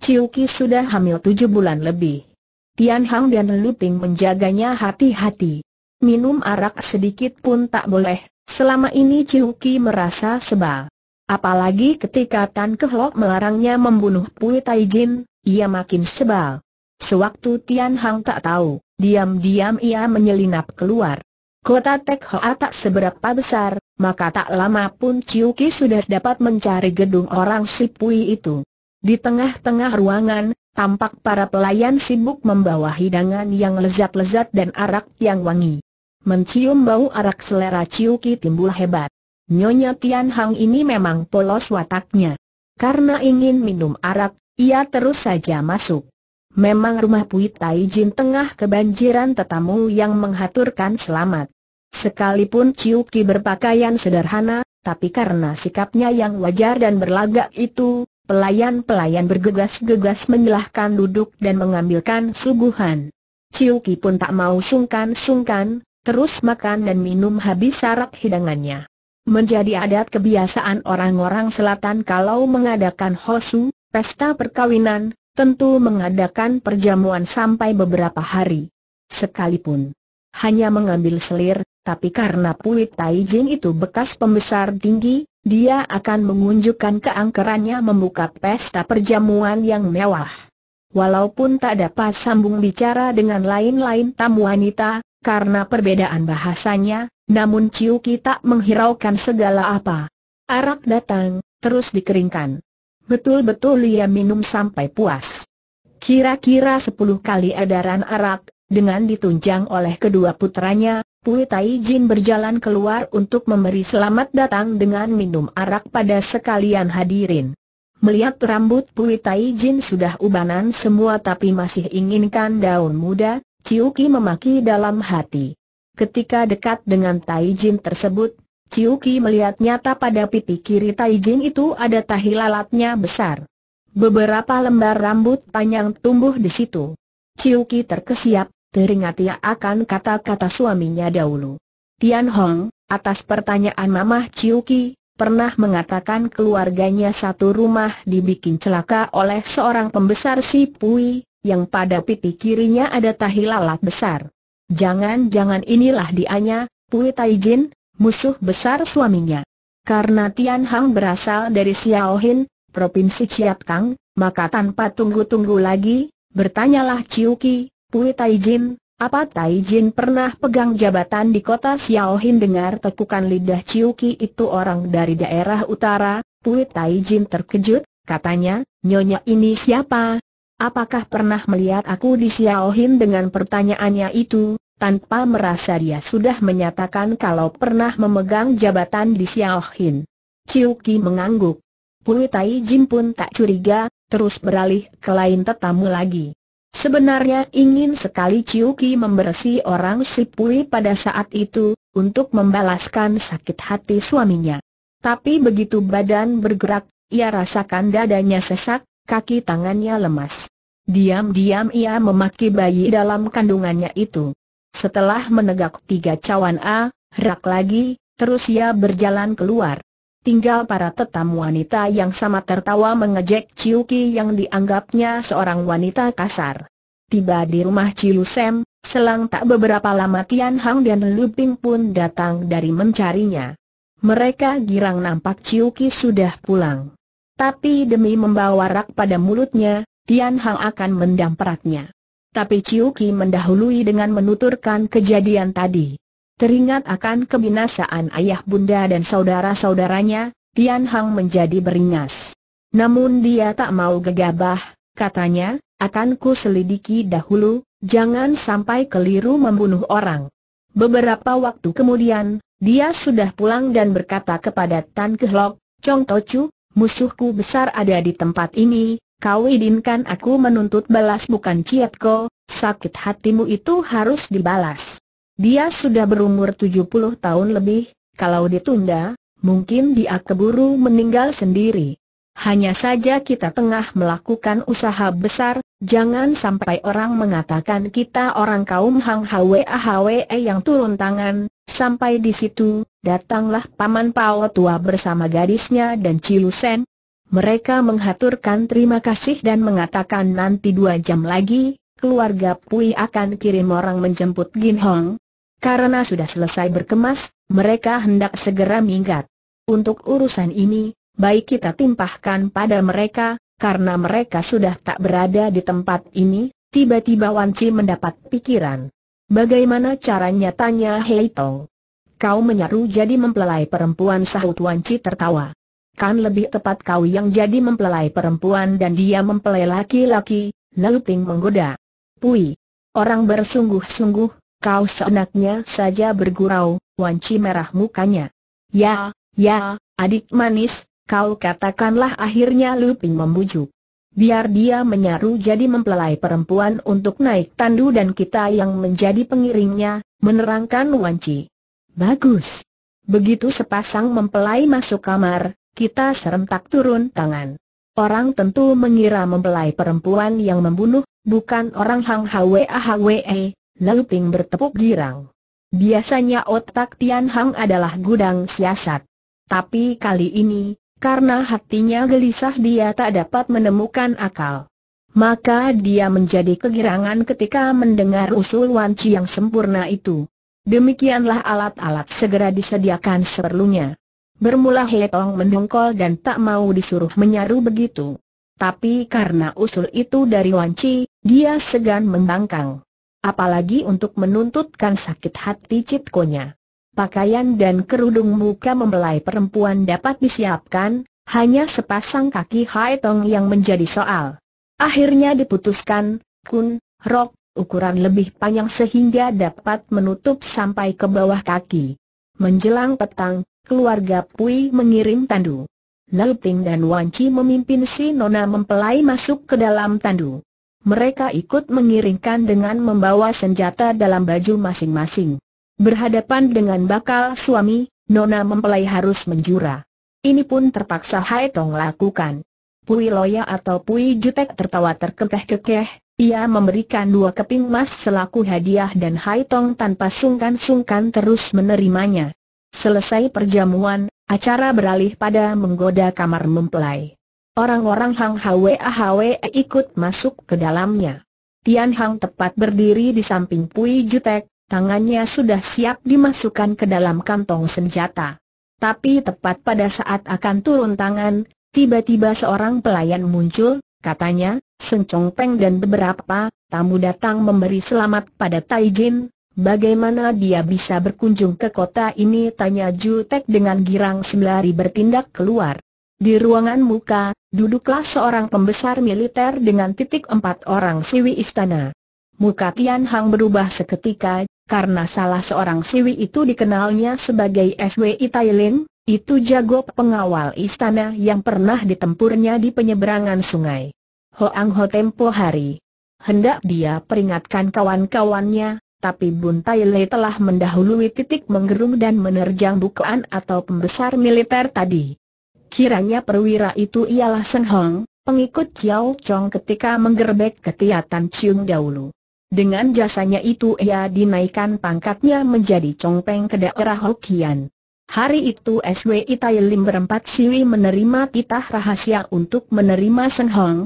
Ciuki sudah hamil tujuh bulan lebih. Tian Hang dan Lu menjaganya hati-hati. Minum arak sedikit pun tak boleh, selama ini Ciuki merasa sebal. Apalagi ketika Tan Kehlok melarangnya membunuh Pui Taijin, ia makin sebal. Sewaktu Tian Hang tak tahu, diam-diam ia menyelinap keluar. Kota Tek Hoa tak seberapa besar, maka tak lama pun Chiu Ki sudah dapat mencari gedung orang Sipui itu. Di tengah-tengah ruangan, tampak para pelayan sibuk membawa hidangan yang lezat-lezat dan arak yang wangi. Mencium bau arak selera Chiu Ki timbul hebat. Nyonya Tian Hang ini memang polos wataknya. Karena ingin minum arak, ia terus saja masuk. Memang rumah Pui Tai Jin tengah kebanjiran tetamu yang menghaturkan selamat. Sekalipun Ciu Ki berpakaian sederhana, tapi karena sikapnya yang wajar dan berlagak itu, pelayan-pelayan bergegas-gegas menyelahkan duduk dan mengambilkan suguhan. Ciu Ki pun tak mau sungkan-sungkan, terus makan dan minum habis syarat hidangannya. Menjadi adat kebiasaan orang-orang selatan kalau mengadakan hosu, pesta perkawinan, tentu mengadakan perjamuan sampai beberapa hari. Sekalipun hanya mengambil selir, tapi karena Puit Taijin itu bekas pembesar tinggi, dia akan mengunjukkan keangkerannya membuka pesta perjamuan yang mewah. Walaupun tak dapat sambung bicara dengan lain-lain tamu wanita, karena perbedaan bahasanya, namun Ciu tak menghiraukan segala apa. Arak datang, terus dikeringkan betul-betul ia minum sampai puas. Kira-kira sepuluh kali edaran arak, dengan ditunjang oleh kedua putranya, Pui Tai Jin berjalan keluar untuk memberi selamat datang dengan minum arak pada sekalian hadirin. Melihat rambut Pui Tai Jin sudah ubanan semua tapi masih inginkan daun muda, Ciuki memaki dalam hati. Ketika dekat dengan Tai Jin tersebut, Ciuki melihat nyata pada pipi kiri Taijin itu ada tahi lalatnya besar. Beberapa lembar rambut panjang tumbuh di situ. Ciuki terkesiap, teringat ia akan kata-kata suaminya dahulu. Tian Hong, atas pertanyaan Mamah Ciuki, pernah mengatakan keluarganya satu rumah dibikin celaka oleh seorang pembesar si Pui, yang pada pipi kirinya ada tahi lalat besar. Jangan-jangan inilah dianya, Pui Taijin, musuh besar suaminya. Karena Tian Hang berasal dari Xiaohin, Provinsi Kang, maka tanpa tunggu-tunggu lagi, bertanyalah Ciuki, Pui Taijin, apa Taijin pernah pegang jabatan di kota Xiaohin dengar tekukan lidah Ciuki itu orang dari daerah utara, Pui Taijin terkejut, katanya, nyonya ini siapa? Apakah pernah melihat aku di Xiaohin dengan pertanyaannya itu, tanpa merasa dia sudah menyatakan kalau pernah memegang jabatan di Xiaohin. Chiu Ki mengangguk. Pui Tai Jin pun tak curiga, terus beralih ke lain tetamu lagi. Sebenarnya ingin sekali Chiu Ki orang si Pui pada saat itu, untuk membalaskan sakit hati suaminya. Tapi begitu badan bergerak, ia rasakan dadanya sesak, kaki tangannya lemas. Diam-diam ia memaki bayi dalam kandungannya itu. Setelah menegak tiga cawan A, rak lagi, terus ia berjalan keluar. Tinggal para tetam wanita yang sama tertawa mengejek Ciuki yang dianggapnya seorang wanita kasar. Tiba di rumah Ciu Sam, selang tak beberapa lama Tian Hang dan Lu pun datang dari mencarinya. Mereka girang nampak Ciuki sudah pulang. Tapi demi membawa rak pada mulutnya, Tian Hang akan mendampratnya tapi Ciuki mendahului dengan menuturkan kejadian tadi. Teringat akan kebinasaan ayah bunda dan saudara-saudaranya, Tian Hang menjadi beringas. Namun dia tak mau gegabah, katanya, akan ku selidiki dahulu, jangan sampai keliru membunuh orang. Beberapa waktu kemudian, dia sudah pulang dan berkata kepada Tan Kehlok, Chong Tochu, musuhku besar ada di tempat ini, kau izinkan aku menuntut balas bukan Ciat Ko, sakit hatimu itu harus dibalas. Dia sudah berumur tujuh puluh tahun lebih, kalau ditunda, mungkin dia keburu meninggal sendiri. Hanya saja kita tengah melakukan usaha besar, jangan sampai orang mengatakan kita orang kaum Hang Hwe Hwe yang turun tangan, sampai di situ, datanglah Paman Pao Tua bersama gadisnya dan Cilusen, mereka menghaturkan terima kasih dan mengatakan nanti dua jam lagi, keluarga Pui akan kirim orang menjemput Gin Hong. Karena sudah selesai berkemas, mereka hendak segera minggat. Untuk urusan ini, baik kita timpahkan pada mereka, karena mereka sudah tak berada di tempat ini, tiba-tiba Wan Chi mendapat pikiran. Bagaimana caranya tanya Hei Tong? Kau menyaru jadi mempelai perempuan sahut Wan Chi tertawa. Kan lebih tepat kau yang jadi mempelai perempuan dan dia mempelai laki-laki, Liu menggoda. Pui. Orang bersungguh-sungguh, kau seenaknya saja bergurau, wanci merah mukanya. Ya, ya, adik manis, kau katakanlah akhirnya Luping membujuk. Biar dia menyaru jadi mempelai perempuan untuk naik tandu dan kita yang menjadi pengiringnya, menerangkan Wanci. Bagus. Begitu sepasang mempelai masuk kamar, kita serentak turun tangan. Orang tentu mengira membelai perempuan yang membunuh, bukan orang Hang Hwe Hwe, lalu Ping bertepuk girang. Biasanya otak Tian Hang adalah gudang siasat. Tapi kali ini, karena hatinya gelisah dia tak dapat menemukan akal. Maka dia menjadi kegirangan ketika mendengar usul Wan wanci yang sempurna itu. Demikianlah alat-alat segera disediakan seperlunya. Bermula Tong mendongkol dan tak mau disuruh menyaru begitu. Tapi karena usul itu dari Wanci, dia segan membangkang. Apalagi untuk menuntutkan sakit hati Citkonya. Pakaian dan kerudung muka membelai perempuan dapat disiapkan, hanya sepasang kaki Tong yang menjadi soal. Akhirnya diputuskan, kun, rok, ukuran lebih panjang sehingga dapat menutup sampai ke bawah kaki. Menjelang petang, keluarga Pui mengirim tandu. Nelping dan Wanci memimpin si Nona mempelai masuk ke dalam tandu. Mereka ikut mengiringkan dengan membawa senjata dalam baju masing-masing. Berhadapan dengan bakal suami, Nona mempelai harus menjura. Ini pun terpaksa Hai Tong lakukan. Pui Loya atau Pui Jutek tertawa terkekeh-kekeh, ia memberikan dua keping emas selaku hadiah dan Hai Tong tanpa sungkan-sungkan terus menerimanya. Selesai perjamuan, acara beralih pada menggoda kamar mempelai. Orang-orang Hang Hwe Hwe ikut masuk ke dalamnya. Tian Hang tepat berdiri di samping Pui Jutek, tangannya sudah siap dimasukkan ke dalam kantong senjata. Tapi tepat pada saat akan turun tangan, tiba-tiba seorang pelayan muncul, katanya, Sencong Peng dan beberapa tamu datang memberi selamat pada Tai Jin, Bagaimana dia bisa berkunjung ke kota ini? Tanya Jutek dengan girang sembari bertindak keluar. Di ruangan muka, duduklah seorang pembesar militer dengan titik empat orang siwi istana. Muka Tian Hang berubah seketika, karena salah seorang siwi itu dikenalnya sebagai SWI Thailand, itu jago pengawal istana yang pernah ditempurnya di penyeberangan sungai. Hoang Ho Tempo hari. Hendak dia peringatkan kawan-kawannya, tapi Bun Tai Le telah mendahului titik menggerung dan menerjang bukaan atau pembesar militer tadi. Kiranya perwira itu ialah Seng Hong, pengikut Chiao Chong ketika menggerbek ketiatan Chiung dahulu. Dengan jasanya itu ia dinaikkan pangkatnya menjadi Chong Peng ke daerah Hokian. Hari itu Tai Itailim berempat siwi menerima titah rahasia untuk menerima Seng Hong,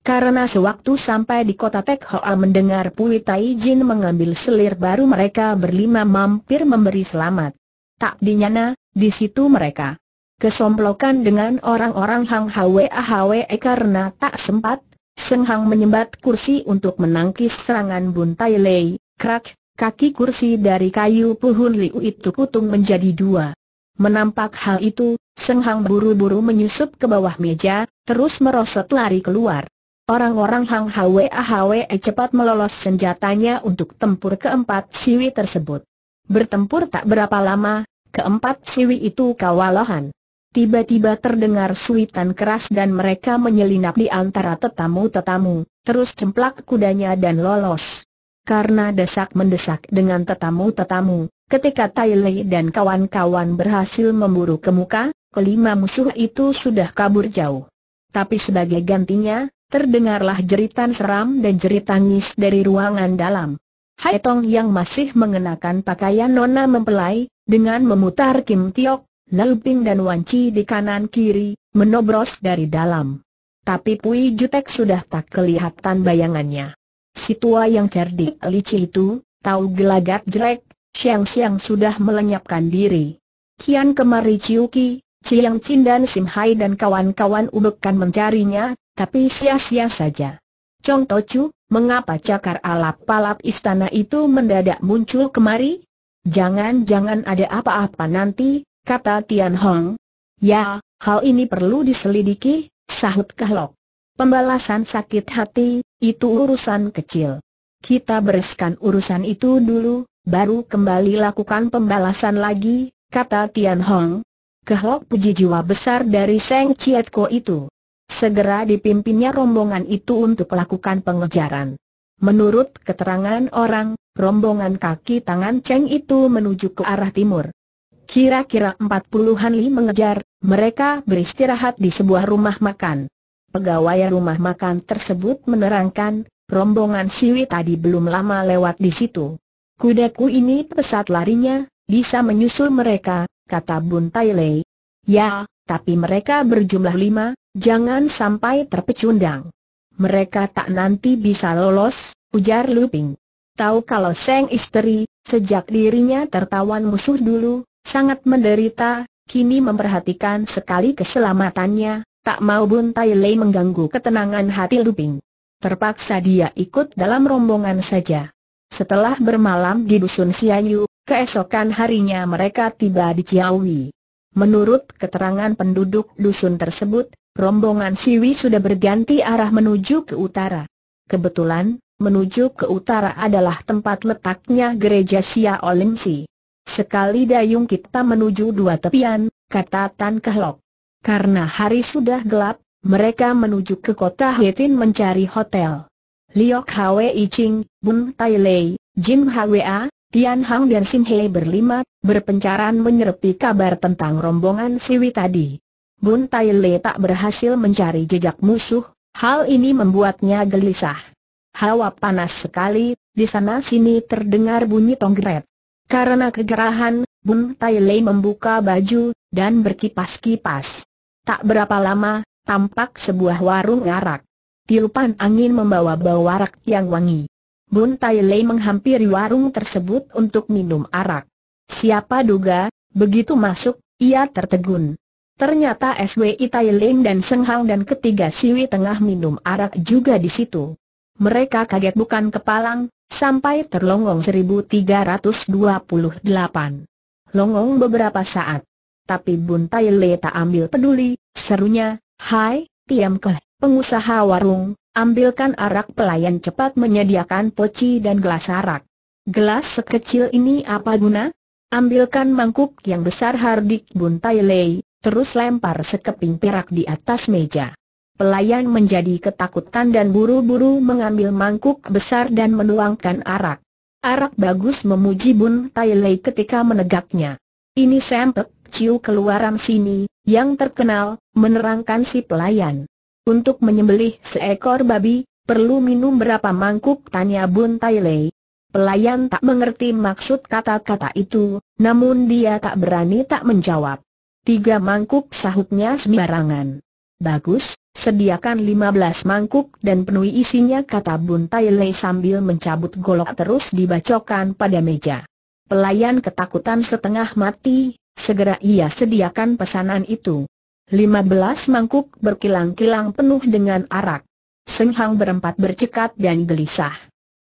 karena sewaktu sampai di kota Tek Hoa mendengar Pui Tai Jin mengambil selir baru mereka berlima mampir memberi selamat. Tak dinyana, di situ mereka kesomplokan dengan orang-orang Hang Hwe Ahwe karena tak sempat, Seng Hang menyembat kursi untuk menangkis serangan Bun Tai Lei, krak, kaki kursi dari kayu puhun liu itu kutung menjadi dua. Menampak hal itu, Seng Hang buru-buru menyusup ke bawah meja, terus merosot lari keluar. Orang-orang Hang Hwe Ahwe eh, cepat melolos senjatanya untuk tempur keempat siwi tersebut. Bertempur tak berapa lama, keempat siwi itu kawalohan. Tiba-tiba terdengar suitan keras dan mereka menyelinap di antara tetamu-tetamu, terus cemplak kudanya dan lolos. Karena desak mendesak dengan tetamu-tetamu, ketika Tai Lei dan kawan-kawan berhasil memburu ke muka, kelima musuh itu sudah kabur jauh. Tapi sebagai gantinya, terdengarlah jeritan seram dan jerit tangis dari ruangan dalam. Hai Tong yang masih mengenakan pakaian nona mempelai, dengan memutar Kim Tiok, Lalu dan Wan Chi di kanan kiri, menobros dari dalam. Tapi Pui Jutek sudah tak kelihatan bayangannya. Si tua yang cerdik lici itu, tahu gelagat jelek, Siang Siang sudah melenyapkan diri. Kian kemari Ciuki, Ciang Cin dan Sim Hai dan kawan-kawan ubekan mencarinya, tapi sia-sia saja. Chong Tochu, mengapa cakar alap palap istana itu mendadak muncul kemari? Jangan-jangan ada apa-apa nanti, kata Tian Hong. Ya, hal ini perlu diselidiki, sahut Kahlok. Pembalasan sakit hati, itu urusan kecil. Kita bereskan urusan itu dulu, baru kembali lakukan pembalasan lagi, kata Tian Hong. Kehlok puji jiwa besar dari Seng Chiat Ko itu. Segera dipimpinnya rombongan itu untuk melakukan pengejaran. Menurut keterangan orang, rombongan kaki tangan Cheng itu menuju ke arah timur. Kira-kira empat an li mengejar, mereka beristirahat di sebuah rumah makan. Pegawai rumah makan tersebut menerangkan, rombongan Siwi tadi belum lama lewat di situ. Kudaku ini pesat larinya, bisa menyusul mereka, kata Bun Tai Lei. Ya, tapi mereka berjumlah lima, Jangan sampai terpecundang. Mereka tak nanti bisa lolos, ujar Luping. Tahu kalau Seng istri, sejak dirinya tertawan musuh dulu, sangat menderita, kini memperhatikan sekali keselamatannya, tak mau Tai Lei mengganggu ketenangan hati Luping. Terpaksa dia ikut dalam rombongan saja. Setelah bermalam di dusun Sianyu, keesokan harinya mereka tiba di Ciawi. Menurut keterangan penduduk dusun tersebut, rombongan Siwi sudah berganti arah menuju ke utara. Kebetulan, menuju ke utara adalah tempat letaknya gereja Sia Olimsi. Sekali dayung kita menuju dua tepian, kata Tan Kehlok. Karena hari sudah gelap, mereka menuju ke kota Hetin mencari hotel. Liok Hwe Iching, Bun Tai Lei, Jin Hwa, Tian Hang dan Sim Hei berlima, berpencaran menyerpi kabar tentang rombongan Siwi tadi. Bun Tai Le tak berhasil mencari jejak musuh, hal ini membuatnya gelisah. Hawa panas sekali, di sana-sini terdengar bunyi tonggret. Karena kegerahan, Bun Tai Le membuka baju, dan berkipas-kipas. Tak berapa lama, tampak sebuah warung arak. Tiupan angin membawa bau arak yang wangi. Bun Tai Le menghampiri warung tersebut untuk minum arak. Siapa duga, begitu masuk, ia tertegun. Ternyata SWI Tai dan Seng Hang dan ketiga Siwi tengah minum arak juga di situ. Mereka kaget bukan kepalang, sampai terlonggong 1328. Longong beberapa saat. Tapi Bun Tai tak ambil peduli, serunya, Hai, Tiam Keh, pengusaha warung, ambilkan arak pelayan cepat menyediakan poci dan gelas arak. Gelas sekecil ini apa guna? Ambilkan mangkuk yang besar hardik Bun Tai terus lempar sekeping perak di atas meja. Pelayan menjadi ketakutan dan buru-buru mengambil mangkuk besar dan menuangkan arak. Arak bagus memuji Bun Tai Lei ketika menegaknya. Ini sempet, ciu keluaran sini, yang terkenal, menerangkan si pelayan. Untuk menyembelih seekor babi, perlu minum berapa mangkuk tanya Bun Tai Lei. Pelayan tak mengerti maksud kata-kata itu, namun dia tak berani tak menjawab. Tiga mangkuk sahutnya sembarangan. Bagus, sediakan lima belas mangkuk dan penuhi isinya kata Bun Tai Lei sambil mencabut golok terus dibacokan pada meja. Pelayan ketakutan setengah mati, segera ia sediakan pesanan itu. Lima belas mangkuk berkilang-kilang penuh dengan arak. Hang berempat bercekat dan gelisah.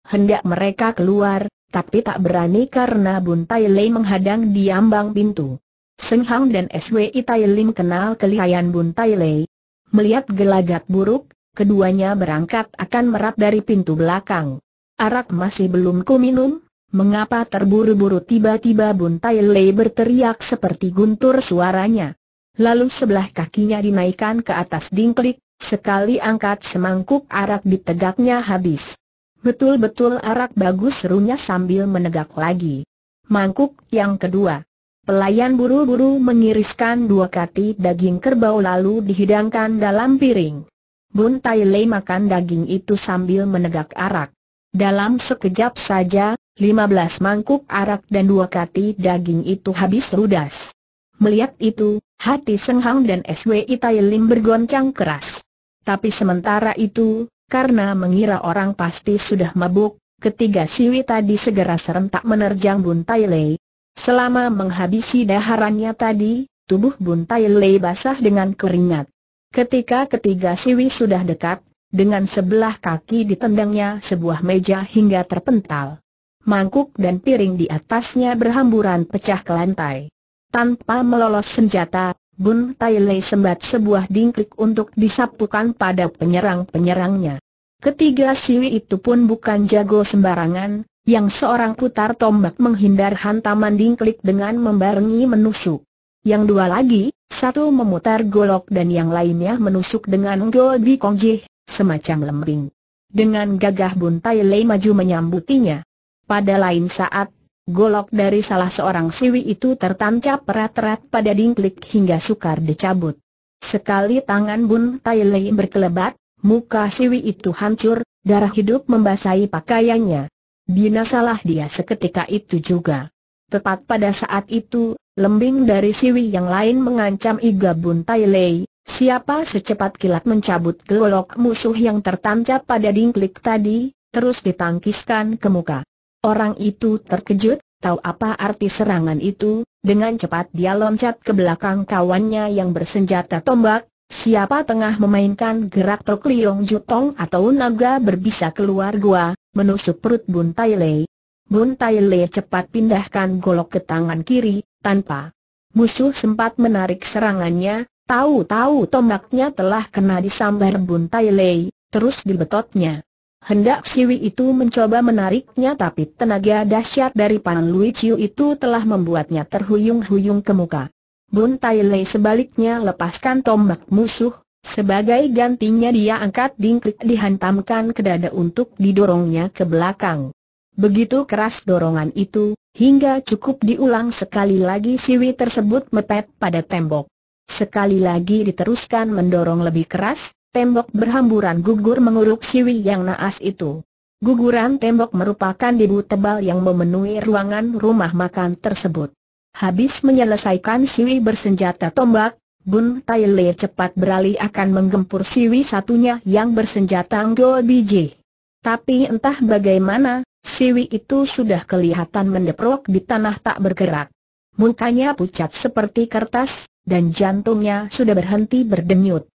Hendak mereka keluar, tapi tak berani karena Bun Tai Lei menghadang di ambang pintu. Seng Hang dan SWI Tai Lim kenal kelihayan Bun Tai Lei. Melihat gelagat buruk, keduanya berangkat akan merat dari pintu belakang. Arak masih belum ku minum, mengapa terburu-buru tiba-tiba Bun Tai Lei berteriak seperti guntur suaranya. Lalu sebelah kakinya dinaikkan ke atas dingklik, sekali angkat semangkuk arak ditegaknya habis. Betul-betul arak bagus serunya sambil menegak lagi. Mangkuk yang kedua. Pelayan buru-buru mengiriskan dua kati daging kerbau lalu dihidangkan dalam piring. Bun Tai Lei makan daging itu sambil menegak arak. Dalam sekejap saja, 15 mangkuk arak dan dua kati daging itu habis ludas. Melihat itu, hati Seng Hang dan SW Tai Lim bergoncang keras. Tapi sementara itu, karena mengira orang pasti sudah mabuk, ketiga siwi tadi segera serentak menerjang Bun Tai Lei, Selama menghabisi daharannya tadi, tubuh Bun Tai Lei basah dengan keringat. Ketika ketiga siwi sudah dekat, dengan sebelah kaki ditendangnya sebuah meja hingga terpental. Mangkuk dan piring di atasnya berhamburan pecah ke lantai. Tanpa melolos senjata, Bun Tai Lei sembat sebuah dingklik untuk disapukan pada penyerang-penyerangnya. Ketiga siwi itu pun bukan jago sembarangan, yang seorang putar tombak menghindar hantaman dingklik dengan membarengi menusuk. Yang dua lagi, satu memutar golok dan yang lainnya menusuk dengan gol kongjih, semacam lembing. Dengan gagah Tai Lei maju menyambutinya. Pada lain saat, golok dari salah seorang siwi itu tertancap erat-erat pada dingklik hingga sukar dicabut. Sekali tangan Tai Lei berkelebat, muka siwi itu hancur, darah hidup membasahi pakaiannya. Binasalah dia seketika itu juga. Tepat pada saat itu, lembing dari siwi yang lain mengancam Iga Tai Lei, siapa secepat kilat mencabut gelok musuh yang tertancap pada dingklik tadi, terus ditangkiskan ke muka. Orang itu terkejut, tahu apa arti serangan itu, dengan cepat dia loncat ke belakang kawannya yang bersenjata tombak, Siapa tengah memainkan gerak tok liong jutong atau naga berbisa keluar gua, menusuk perut Bun Tai Lei. Bun Tai Lei cepat pindahkan golok ke tangan kiri, tanpa musuh sempat menarik serangannya, tahu-tahu tombaknya telah kena disambar Bun Tai Lei, terus dibetotnya. Hendak Siwi itu mencoba menariknya tapi tenaga dahsyat dari Pan Lui Chiu itu telah membuatnya terhuyung-huyung ke muka. Bun Tai Lei sebaliknya lepaskan tombak musuh, sebagai gantinya dia angkat dingklik dihantamkan ke dada untuk didorongnya ke belakang. Begitu keras dorongan itu, hingga cukup diulang sekali lagi siwi tersebut mepet pada tembok. Sekali lagi diteruskan mendorong lebih keras, tembok berhamburan gugur menguruk siwi yang naas itu. Guguran tembok merupakan debu tebal yang memenuhi ruangan rumah makan tersebut. Habis menyelesaikan Siwi bersenjata tombak, Bun Tai Le cepat beralih akan menggempur Siwi satunya yang bersenjata Ngo Biji. Tapi entah bagaimana, Siwi itu sudah kelihatan mendeprok di tanah tak bergerak. Mukanya pucat seperti kertas, dan jantungnya sudah berhenti berdenyut.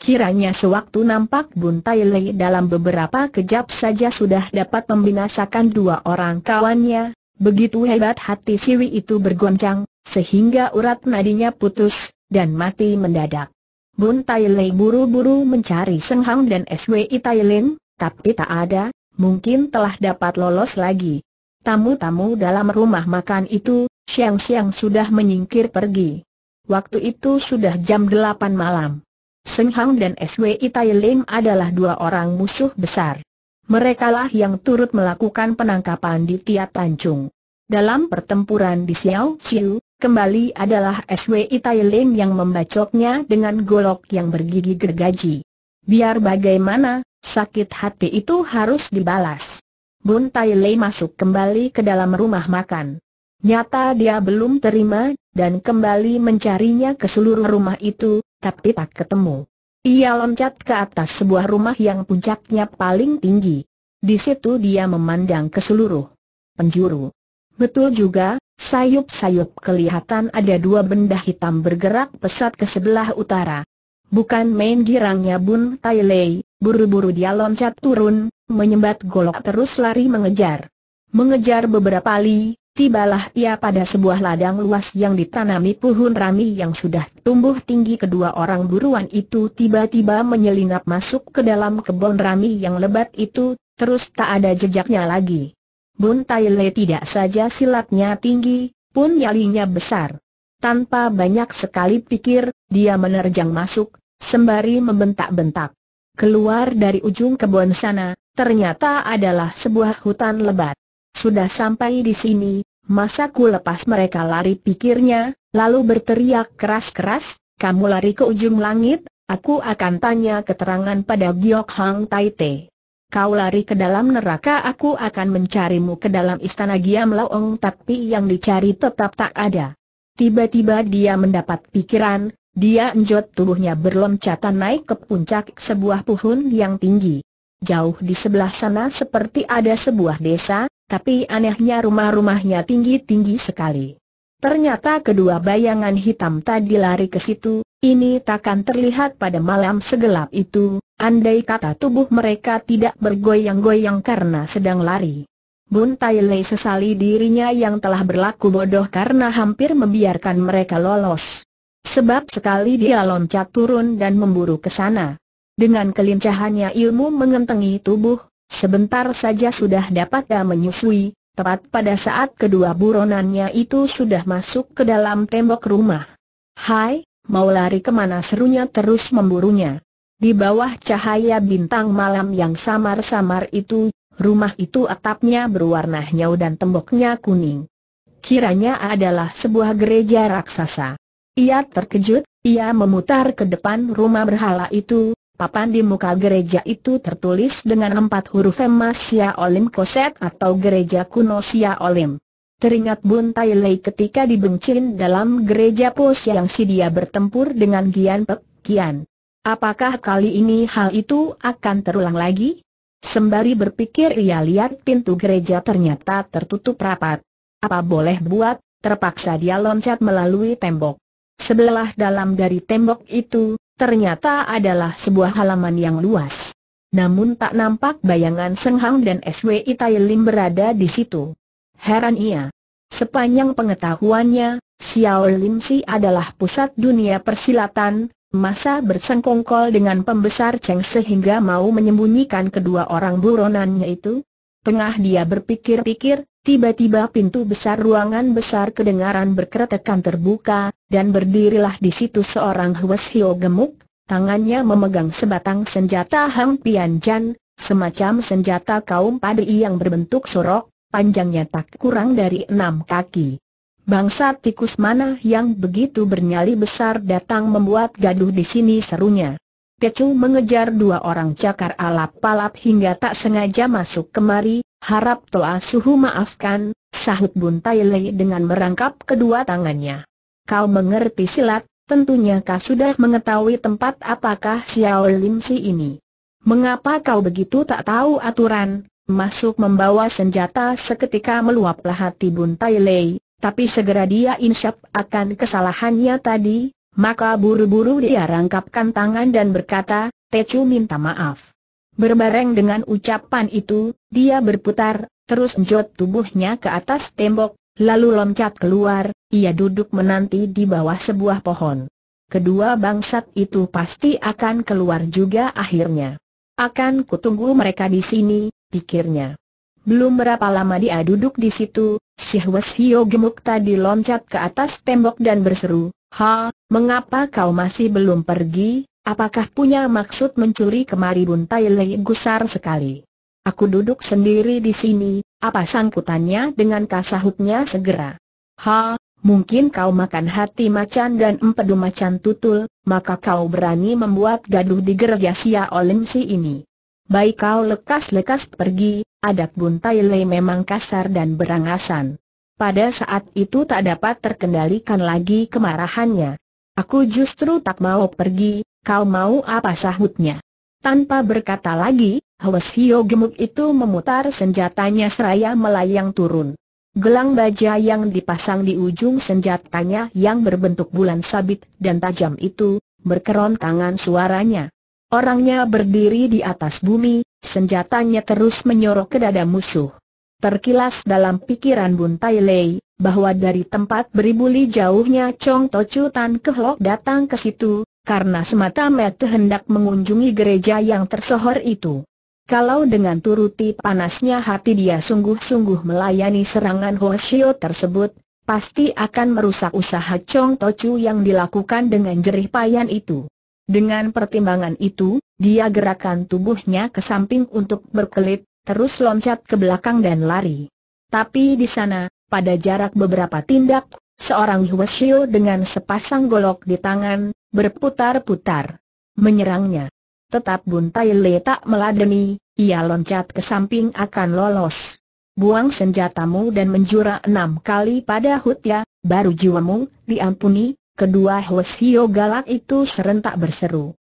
Kiranya sewaktu nampak Bun Tai Le dalam beberapa kejap saja sudah dapat membinasakan dua orang kawannya, Begitu hebat hati Siwi itu bergoncang, sehingga urat nadinya putus, dan mati mendadak. Bun Tai Lei buru-buru mencari Seng Hang dan SWI Tai Lin, tapi tak ada, mungkin telah dapat lolos lagi. Tamu-tamu dalam rumah makan itu, siang-siang sudah menyingkir pergi. Waktu itu sudah jam 8 malam. Seng Hang dan SWI Tai Lin adalah dua orang musuh besar. Merekalah yang turut melakukan penangkapan di tiap Tanjung. Dalam pertempuran di Xiao Chiu, kembali adalah SWI Tailing yang membacoknya dengan golok yang bergigi gergaji. Biar bagaimana, sakit hati itu harus dibalas. Bun Tai Tailing masuk kembali ke dalam rumah makan. Nyata dia belum terima, dan kembali mencarinya ke seluruh rumah itu, tapi tak ketemu. Ia loncat ke atas sebuah rumah yang puncaknya paling tinggi. Di situ dia memandang ke seluruh penjuru. Betul juga, sayup-sayup kelihatan ada dua benda hitam bergerak pesat ke sebelah utara. Bukan main girangnya Bun Tai Lei, buru-buru dia loncat turun, menyembat golok terus lari mengejar. Mengejar beberapa li, Tibalah ia pada sebuah ladang luas yang ditanami puhun rami yang sudah tumbuh tinggi kedua orang buruan itu tiba-tiba menyelinap masuk ke dalam kebun rami yang lebat itu, terus tak ada jejaknya lagi. Bun Tai tidak saja silatnya tinggi, pun nyalinya besar. Tanpa banyak sekali pikir, dia menerjang masuk, sembari membentak-bentak. Keluar dari ujung kebun sana, ternyata adalah sebuah hutan lebat. Sudah sampai di sini, Masa ku lepas mereka lari pikirnya, lalu berteriak keras-keras, kamu lari ke ujung langit, aku akan tanya keterangan pada Giok Hang Tai Te. Kau lari ke dalam neraka aku akan mencarimu ke dalam istana Giam Laong tapi yang dicari tetap tak ada. Tiba-tiba dia mendapat pikiran, dia enjot tubuhnya berloncatan naik ke puncak sebuah pohon yang tinggi. Jauh di sebelah sana seperti ada sebuah desa, tapi anehnya rumah-rumahnya tinggi-tinggi sekali. Ternyata kedua bayangan hitam tadi lari ke situ, ini takkan terlihat pada malam segelap itu, andai kata tubuh mereka tidak bergoyang-goyang karena sedang lari. Bun Tai Lei sesali dirinya yang telah berlaku bodoh karena hampir membiarkan mereka lolos. Sebab sekali dia loncat turun dan memburu ke sana. Dengan kelincahannya ilmu mengentengi tubuh, Sebentar saja sudah dapat dia menyusui, tepat pada saat kedua buronannya itu sudah masuk ke dalam tembok rumah. Hai, mau lari kemana serunya terus memburunya. Di bawah cahaya bintang malam yang samar-samar itu, rumah itu atapnya berwarna hijau dan temboknya kuning. Kiranya adalah sebuah gereja raksasa. Ia terkejut, ia memutar ke depan rumah berhala itu, Papan di muka gereja itu tertulis dengan empat huruf emas Sia Olim Koset atau gereja kuno Sia Olim. Teringat Bun Tai Lei ketika dibencin dalam gereja pos yang si dia bertempur dengan Gian Pek Kian. Apakah kali ini hal itu akan terulang lagi? Sembari berpikir ia lihat pintu gereja ternyata tertutup rapat. Apa boleh buat, terpaksa dia loncat melalui tembok. Sebelah dalam dari tembok itu, ternyata adalah sebuah halaman yang luas. Namun tak nampak bayangan Seng Hang dan SW Tai Lim berada di situ. Heran ia. Sepanjang pengetahuannya, Xiao Lim Si adalah pusat dunia persilatan, masa bersengkongkol dengan pembesar Cheng sehingga mau menyembunyikan kedua orang buronannya itu. Tengah dia berpikir-pikir, Tiba-tiba pintu besar ruangan besar kedengaran berkeretekan terbuka, dan berdirilah di situ seorang Hwes Hio gemuk, tangannya memegang sebatang senjata Hang Pianjan, semacam senjata kaum padri yang berbentuk sorok, panjangnya tak kurang dari enam kaki. Bangsa tikus mana yang begitu bernyali besar datang membuat gaduh di sini serunya. Tecu mengejar dua orang cakar alap-alap hingga tak sengaja masuk kemari, Harap Toa Suhu maafkan, sahut Bun Tai Lei dengan merangkap kedua tangannya. Kau mengerti silat, tentunya kau sudah mengetahui tempat apakah Xiao Lim Si ini. Mengapa kau begitu tak tahu aturan? Masuk membawa senjata seketika meluaplah hati Bun Tai Lei, tapi segera dia insyap akan kesalahannya tadi, maka buru-buru dia rangkapkan tangan dan berkata, Tecu minta maaf. Berbareng dengan ucapan itu, dia berputar, terus njot tubuhnya ke atas tembok, lalu loncat keluar, ia duduk menanti di bawah sebuah pohon. Kedua bangsat itu pasti akan keluar juga akhirnya. Akan kutunggu mereka di sini, pikirnya. Belum berapa lama dia duduk di situ, si Hwes Hio gemuk tadi loncat ke atas tembok dan berseru, Ha, mengapa kau masih belum pergi, Apakah punya maksud mencuri kemari Tai Lei gusar sekali? Aku duduk sendiri di sini, apa sangkutannya dengan kasahutnya segera? Ha, mungkin kau makan hati macan dan empedu macan tutul, maka kau berani membuat gaduh di gergasia olimsi ini. Baik kau lekas-lekas pergi, adat Tai Lei memang kasar dan berangasan. Pada saat itu tak dapat terkendalikan lagi kemarahannya. Aku justru tak mau pergi, kau mau apa sahutnya? Tanpa berkata lagi, Hwes Hio gemuk itu memutar senjatanya seraya melayang turun. Gelang baja yang dipasang di ujung senjatanya yang berbentuk bulan sabit dan tajam itu, berkeron tangan suaranya. Orangnya berdiri di atas bumi, senjatanya terus menyorok ke dada musuh. Terkilas dalam pikiran Bun Tai Lei, bahwa dari tempat beribu beribuli jauhnya Chong Tocu Tan Kehlok datang ke situ, karena semata-mata hendak mengunjungi gereja yang tersohor itu. Kalau dengan turuti panasnya hati dia sungguh-sungguh melayani serangan Hoshio tersebut, pasti akan merusak usaha Chong Tochu yang dilakukan dengan jerih payan itu. Dengan pertimbangan itu, dia gerakan tubuhnya ke samping untuk berkelit, terus loncat ke belakang dan lari. Tapi di sana, pada jarak beberapa tindak, seorang Hoshio dengan sepasang golok di tangan, berputar-putar, menyerangnya. Tetap Tai Le tak meladeni, ia loncat ke samping akan lolos. Buang senjatamu dan menjura enam kali pada hut ya, baru jiwamu diampuni. Kedua Hwasio galak itu serentak berseru.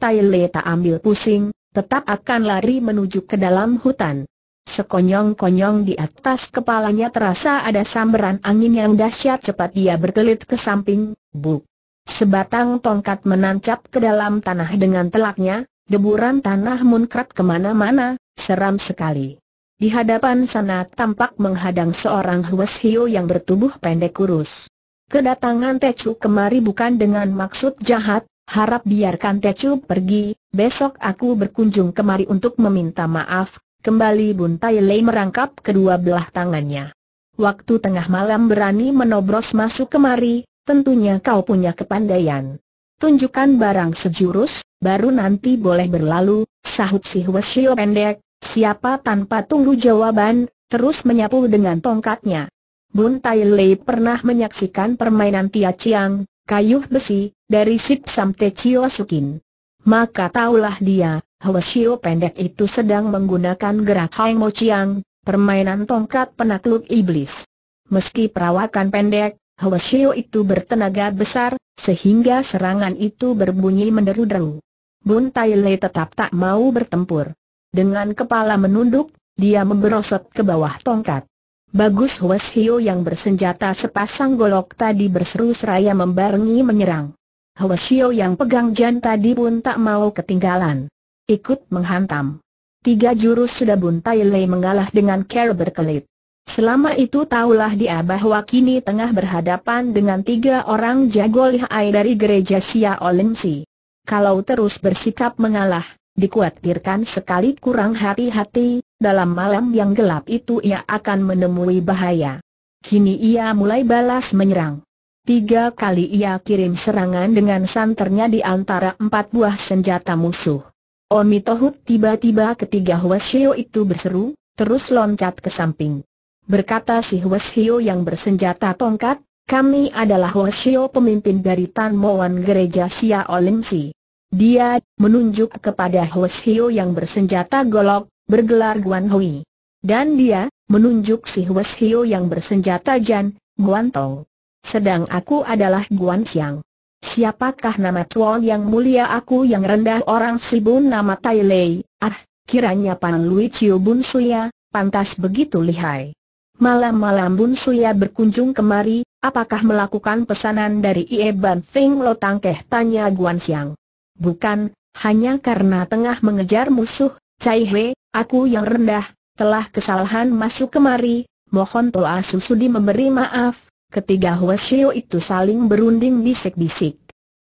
Tai Le tak ambil pusing, tetap akan lari menuju ke dalam hutan. Sekonyong-konyong di atas kepalanya terasa ada samberan angin yang dahsyat cepat dia berkelit ke samping, buk. Sebatang tongkat menancap ke dalam tanah dengan telaknya, deburan tanah munkrat kemana-mana, seram sekali. Di hadapan sana tampak menghadang seorang Huas hiu yang bertubuh pendek kurus. Kedatangan Tecu kemari bukan dengan maksud jahat, harap biarkan Tecu pergi, besok aku berkunjung kemari untuk meminta maaf, kembali Bun Tai Lei merangkap kedua belah tangannya. Waktu tengah malam berani menobros masuk kemari, tentunya kau punya kepandaian. Tunjukkan barang sejurus, baru nanti boleh berlalu, sahut si Huesio pendek, siapa tanpa tunggu jawaban, terus menyapu dengan tongkatnya. Bun Tai Lei pernah menyaksikan permainan Tia Chiang, kayuh besi, dari Sip Samte Chio Sukin. Maka taulah dia, Huesio pendek itu sedang menggunakan gerak Hai Mo Chiang, permainan tongkat penakluk iblis. Meski perawakan pendek, Hoesio itu bertenaga besar, sehingga serangan itu berbunyi menderu-deru. Bun Tai tetap tak mau bertempur. Dengan kepala menunduk, dia memberosot ke bawah tongkat. Bagus Hoesio yang bersenjata sepasang golok tadi berseru seraya membarengi menyerang. Hoesio yang pegang Jan tadi pun tak mau ketinggalan. Ikut menghantam. Tiga jurus sudah Bun Tai mengalah dengan care berkelit. Selama itu taulah dia bahwa kini tengah berhadapan dengan tiga orang jago lihai dari gereja Sia Olimsi. Kalau terus bersikap mengalah, dikuatirkan sekali kurang hati-hati, dalam malam yang gelap itu ia akan menemui bahaya. Kini ia mulai balas menyerang. Tiga kali ia kirim serangan dengan santernya di antara empat buah senjata musuh. Omitohut tiba-tiba ketiga Hwasyo itu berseru, terus loncat ke samping berkata si Weshio yang bersenjata tongkat, kami adalah Weshio pemimpin dari Tan Moan Gereja Sia Olimsi. Dia menunjuk kepada Weshio yang bersenjata golok, bergelar Guan Hui. Dan dia menunjuk si Weshio yang bersenjata Jan, Guan Tong. Sedang aku adalah Guan Xiang. Siapakah nama Tuan yang mulia aku yang rendah orang Sibun nama Tai Lei? Ah, kiranya Pan Lui Chiu Bun Suya, pantas begitu lihai. Malam-malam Bun Suya berkunjung kemari, apakah melakukan pesanan dari Ie Ban Feng Lo Tangkeh? Tanya Guan Xiang. Bukan, hanya karena tengah mengejar musuh, Cai aku yang rendah, telah kesalahan masuk kemari, mohon Toa Susudi memberi maaf. Ketiga Huasio itu saling berunding bisik-bisik.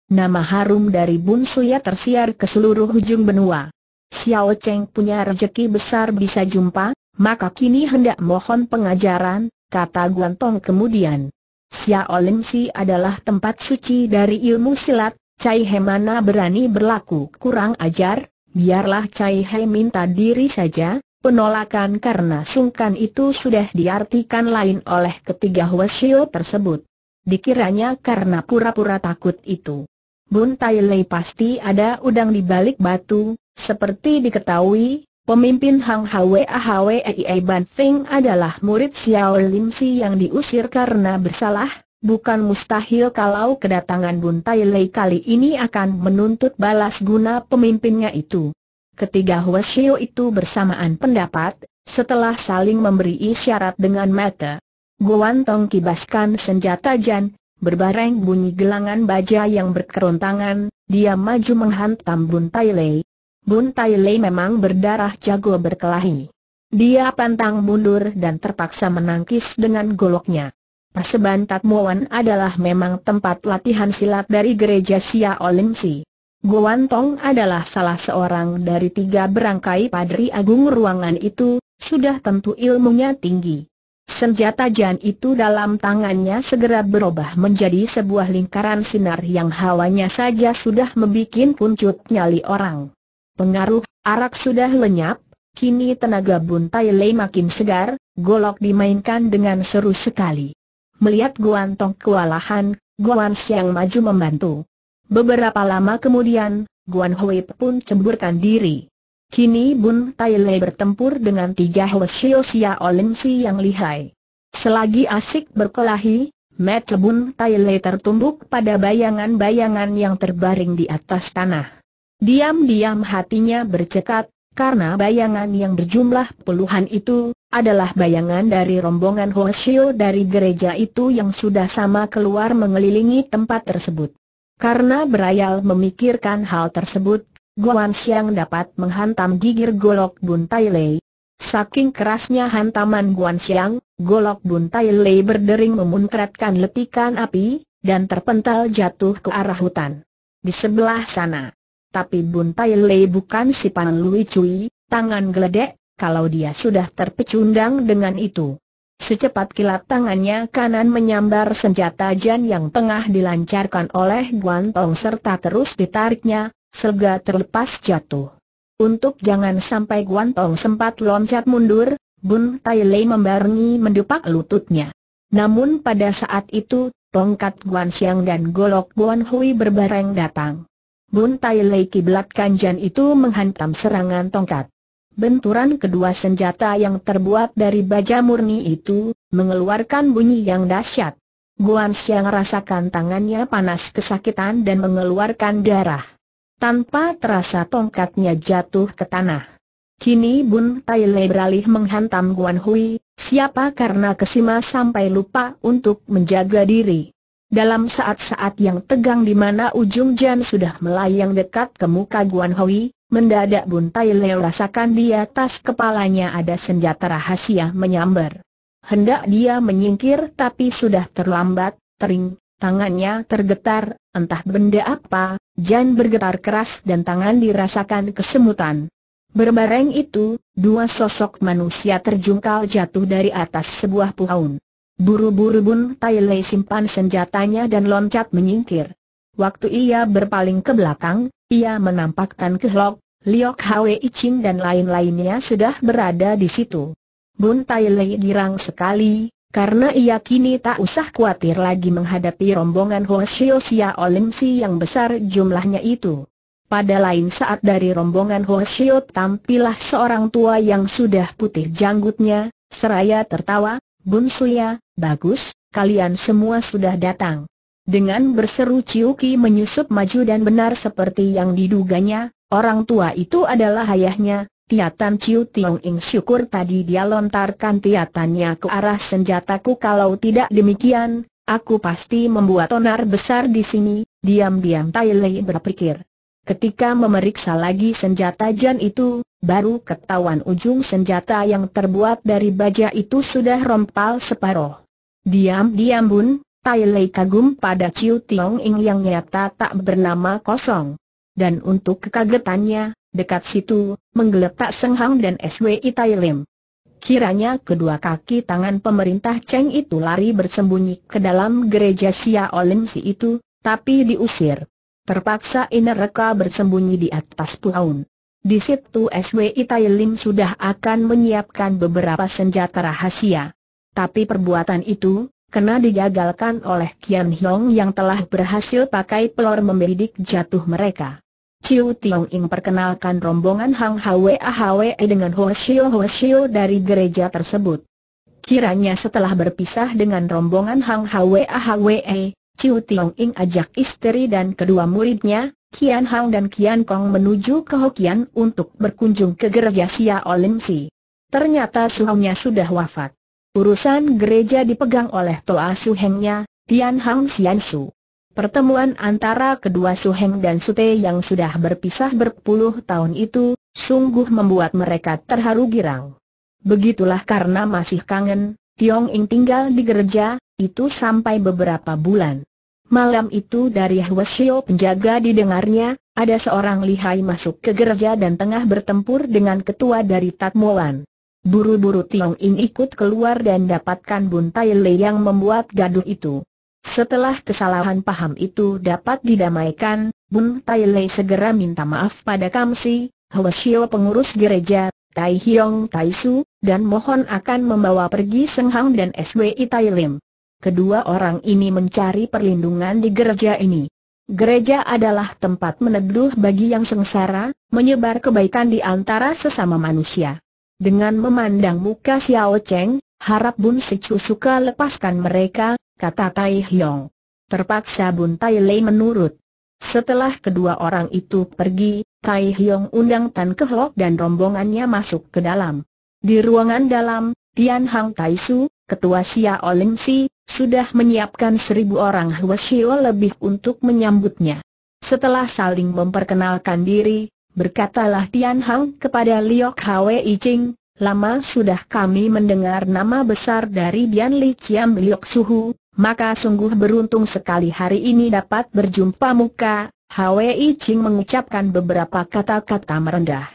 Nama harum dari Bun Suya tersiar ke seluruh ujung benua. Xiao Cheng punya rezeki besar bisa jumpa, maka kini hendak mohon pengajaran, kata Guantong kemudian. Xiao Si adalah tempat suci dari ilmu silat, Cai He mana berani berlaku kurang ajar, biarlah Cai He minta diri saja, penolakan karena sungkan itu sudah diartikan lain oleh ketiga Huasio tersebut. Dikiranya karena pura-pura takut itu. Bun Tai Lei pasti ada udang di balik batu, seperti diketahui, Pemimpin Hang Hwe Hwei Ban Feng adalah murid Xiao Lim Si yang diusir karena bersalah, bukan mustahil kalau kedatangan Bun Tai Lei kali ini akan menuntut balas guna pemimpinnya itu. Ketiga Hwe Xiao itu bersamaan pendapat, setelah saling memberi isyarat dengan mata. Guan Tong kibaskan senjata Jan, berbareng bunyi gelangan baja yang berkerontangan, dia maju menghantam Bun Tai Lei. Bun Tai Lei memang berdarah jago berkelahi. Dia pantang mundur dan terpaksa menangkis dengan goloknya. Perseban Tatmuan adalah memang tempat latihan silat dari gereja Sia Olimsi. Guan Tong adalah salah seorang dari tiga berangkai padri agung ruangan itu, sudah tentu ilmunya tinggi. Senjata jan itu dalam tangannya segera berubah menjadi sebuah lingkaran sinar yang hawanya saja sudah membuat kuncut nyali orang. Pengaruh arak sudah lenyap, kini tenaga Bun Tai Lei makin segar, golok dimainkan dengan seru sekali. Melihat Guan Tong kewalahan, Guan Xiang maju membantu. Beberapa lama kemudian, Guan Hui pun cemburkan diri. Kini Bun Tai Lei bertempur dengan tiga Hwasio Sia Olimsi yang lihai. Selagi asik berkelahi, Mata Bun Tai Lei tertumbuk pada bayangan-bayangan yang terbaring di atas tanah. Diam-diam hatinya bercekat, karena bayangan yang berjumlah puluhan itu, adalah bayangan dari rombongan Hoshio dari gereja itu yang sudah sama keluar mengelilingi tempat tersebut. Karena berayal memikirkan hal tersebut, Guan Xiang dapat menghantam gigir golok Bun Tai Lei. Saking kerasnya hantaman Guan Xiang, golok Bun Tai Lei berdering memuncratkan letikan api, dan terpental jatuh ke arah hutan. Di sebelah sana tapi Bun Tai Lei bukan si Pan Lui Cui, tangan geledek, kalau dia sudah terpecundang dengan itu. Secepat kilat tangannya kanan menyambar senjata Jan yang tengah dilancarkan oleh Guan Tong serta terus ditariknya, sega terlepas jatuh. Untuk jangan sampai Guan Tong sempat loncat mundur, Bun Tai Lei membarengi mendupak lututnya. Namun pada saat itu, tongkat Guan Xiang dan golok Guan Hui berbareng datang. Bun Tai Lei kiblat kanjan itu menghantam serangan tongkat. Benturan kedua senjata yang terbuat dari baja murni itu, mengeluarkan bunyi yang dahsyat. Guan Xiang rasakan tangannya panas kesakitan dan mengeluarkan darah. Tanpa terasa tongkatnya jatuh ke tanah. Kini Bun Tai Lei beralih menghantam Guan Hui, siapa karena kesima sampai lupa untuk menjaga diri. Dalam saat-saat yang tegang di mana ujung jam sudah melayang dekat ke muka Guan Hui, mendadak Bun Tai Leo rasakan di atas kepalanya ada senjata rahasia menyambar. Hendak dia menyingkir tapi sudah terlambat, tering, tangannya tergetar, entah benda apa, Jan bergetar keras dan tangan dirasakan kesemutan. Berbareng itu, dua sosok manusia terjungkal jatuh dari atas sebuah pohon. Buru-buru Bun Tai Lei simpan senjatanya dan loncat menyingkir. Waktu ia berpaling ke belakang, ia menampakkan kehlok, Liok Hwe Ching dan lain-lainnya sudah berada di situ. Bun Tai Lei girang sekali, karena ia kini tak usah khawatir lagi menghadapi rombongan Shio Sia Olimsi yang besar jumlahnya itu. Pada lain saat dari rombongan Shio tampilah seorang tua yang sudah putih janggutnya, seraya tertawa, Bun Suya, bagus, kalian semua sudah datang. Dengan berseru Ciuki menyusup maju dan benar seperti yang diduganya, orang tua itu adalah ayahnya, Tiatan Ciu Tiong Ing syukur tadi dia lontarkan tiatannya ke arah senjataku kalau tidak demikian, aku pasti membuat onar besar di sini, diam-diam Tai Lei berpikir. Ketika memeriksa lagi senjata Jan itu, baru ketahuan ujung senjata yang terbuat dari baja itu sudah rompal separoh. Diam-diam bun, Tai Lei kagum pada Ciu Tiong Ing yang nyata tak bernama kosong. Dan untuk kekagetannya, dekat situ, menggeletak Seng Hang dan SWI Tai Lim. Kiranya kedua kaki tangan pemerintah Cheng itu lari bersembunyi ke dalam gereja Sia Olim si itu, tapi diusir. Terpaksa Inereka bersembunyi di atas puaun. Di situ SW Tai Lim sudah akan menyiapkan beberapa senjata rahasia. Tapi perbuatan itu, kena digagalkan oleh Kian Hiong yang telah berhasil pakai pelor membidik jatuh mereka. Chiu Tiong Ing perkenalkan rombongan Hang Hwe Ahwe dengan Ho Shio Ho Shio dari gereja tersebut. Kiranya setelah berpisah dengan rombongan Hang Hwe Ahwe, Chiu Tiong Ing ajak istri dan kedua muridnya, Kian Hang dan Kian Kong menuju ke Hokian untuk berkunjung ke gereja Sia Olim Si. Ternyata suhunya sudah wafat. Urusan gereja dipegang oleh Toa Suhengnya, Tian Hang Sian Su. Pertemuan antara kedua Suheng dan Sute yang sudah berpisah berpuluh tahun itu, sungguh membuat mereka terharu girang. Begitulah karena masih kangen, Tiong Ing tinggal di gereja, itu sampai beberapa bulan. Malam itu dari Hwasyo penjaga didengarnya, ada seorang lihai masuk ke gereja dan tengah bertempur dengan ketua dari Tatmoan. Buru-buru Tiong Ing ikut keluar dan dapatkan buntai Le yang membuat gaduh itu. Setelah kesalahan paham itu dapat didamaikan, Bun Tai Le segera minta maaf pada Kamsi, Hwasyo pengurus gereja, Tai Hiong Tai Su, dan mohon akan membawa pergi Seng Hang dan SWI Tai Lim kedua orang ini mencari perlindungan di gereja ini. Gereja adalah tempat meneduh bagi yang sengsara, menyebar kebaikan di antara sesama manusia. Dengan memandang muka Xiao Cheng, harap Bun Sicu suka lepaskan mereka, kata Tai Hyong. Terpaksa Bun Tai Lei menurut. Setelah kedua orang itu pergi, Tai Hyong undang Tan Kehok dan rombongannya masuk ke dalam. Di ruangan dalam, Tian Hang Tai Su, ketua Xiao Olimsi, Si, sudah menyiapkan seribu orang Huasio lebih untuk menyambutnya. Setelah saling memperkenalkan diri, berkatalah Tian Hang kepada Liok Hwe Ching, lama sudah kami mendengar nama besar dari Bian Li Chiam Liok Suhu, maka sungguh beruntung sekali hari ini dapat berjumpa muka, I Ching mengucapkan beberapa kata-kata merendah.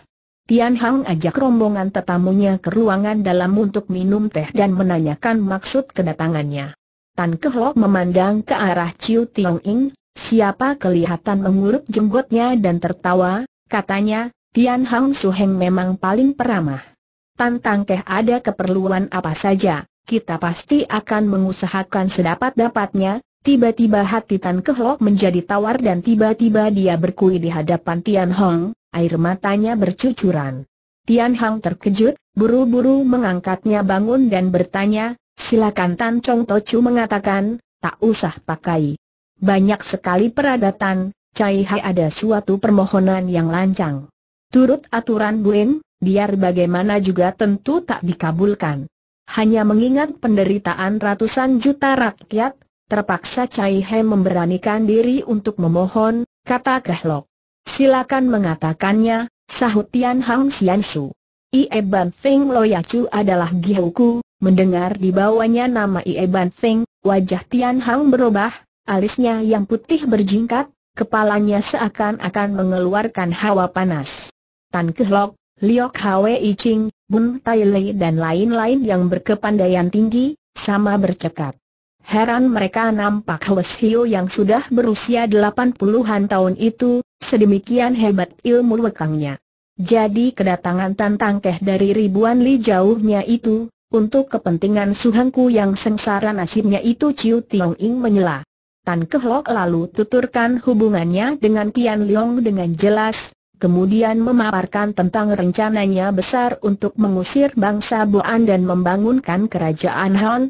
Tian Hang ajak rombongan tetamunya ke ruangan dalam untuk minum teh dan menanyakan maksud kedatangannya. Tan Kehlok memandang ke arah Chiu Tiong Ing, siapa kelihatan mengurut jenggotnya dan tertawa, katanya, Tian Hang Su Heng memang paling peramah. Tan Tang Keh ada keperluan apa saja, kita pasti akan mengusahakan sedapat-dapatnya, Tiba-tiba hati Tan Kehlok menjadi tawar dan tiba-tiba dia berkui di hadapan Tian Hang. air matanya bercucuran. Tian Hang terkejut, buru-buru mengangkatnya bangun dan bertanya, Silakan Tan Chong Tochu mengatakan, tak usah pakai. Banyak sekali peradatan, Cai Hai ada suatu permohonan yang lancang. Turut aturan Buin, biar bagaimana juga tentu tak dikabulkan. Hanya mengingat penderitaan ratusan juta rakyat, terpaksa Cai Hai memberanikan diri untuk memohon, kata Kehlok. Silakan mengatakannya, sahut Tian Hang Xian Su. Ie Banting Chu adalah Gihuku, Mendengar di bawahnya nama Ie Ban Feng, wajah Tian Hang berubah, alisnya yang putih berjingkat, kepalanya seakan-akan mengeluarkan hawa panas. Tan Kehlok, Liok Hwe I Ching, Bun Tai Lei dan lain-lain yang berkepandaian tinggi, sama bercekat. Heran mereka nampak Hwes Hio yang sudah berusia 80-an tahun itu, sedemikian hebat ilmu wekangnya. Jadi kedatangan Tan Tangkeh dari ribuan li jauhnya itu, untuk kepentingan suhanku yang sengsara nasibnya itu Ciu Tiong Ing menyela. Tan Kehlok lalu tuturkan hubungannya dengan Tian Leong dengan jelas, kemudian memaparkan tentang rencananya besar untuk mengusir bangsa Boan dan membangunkan kerajaan Han,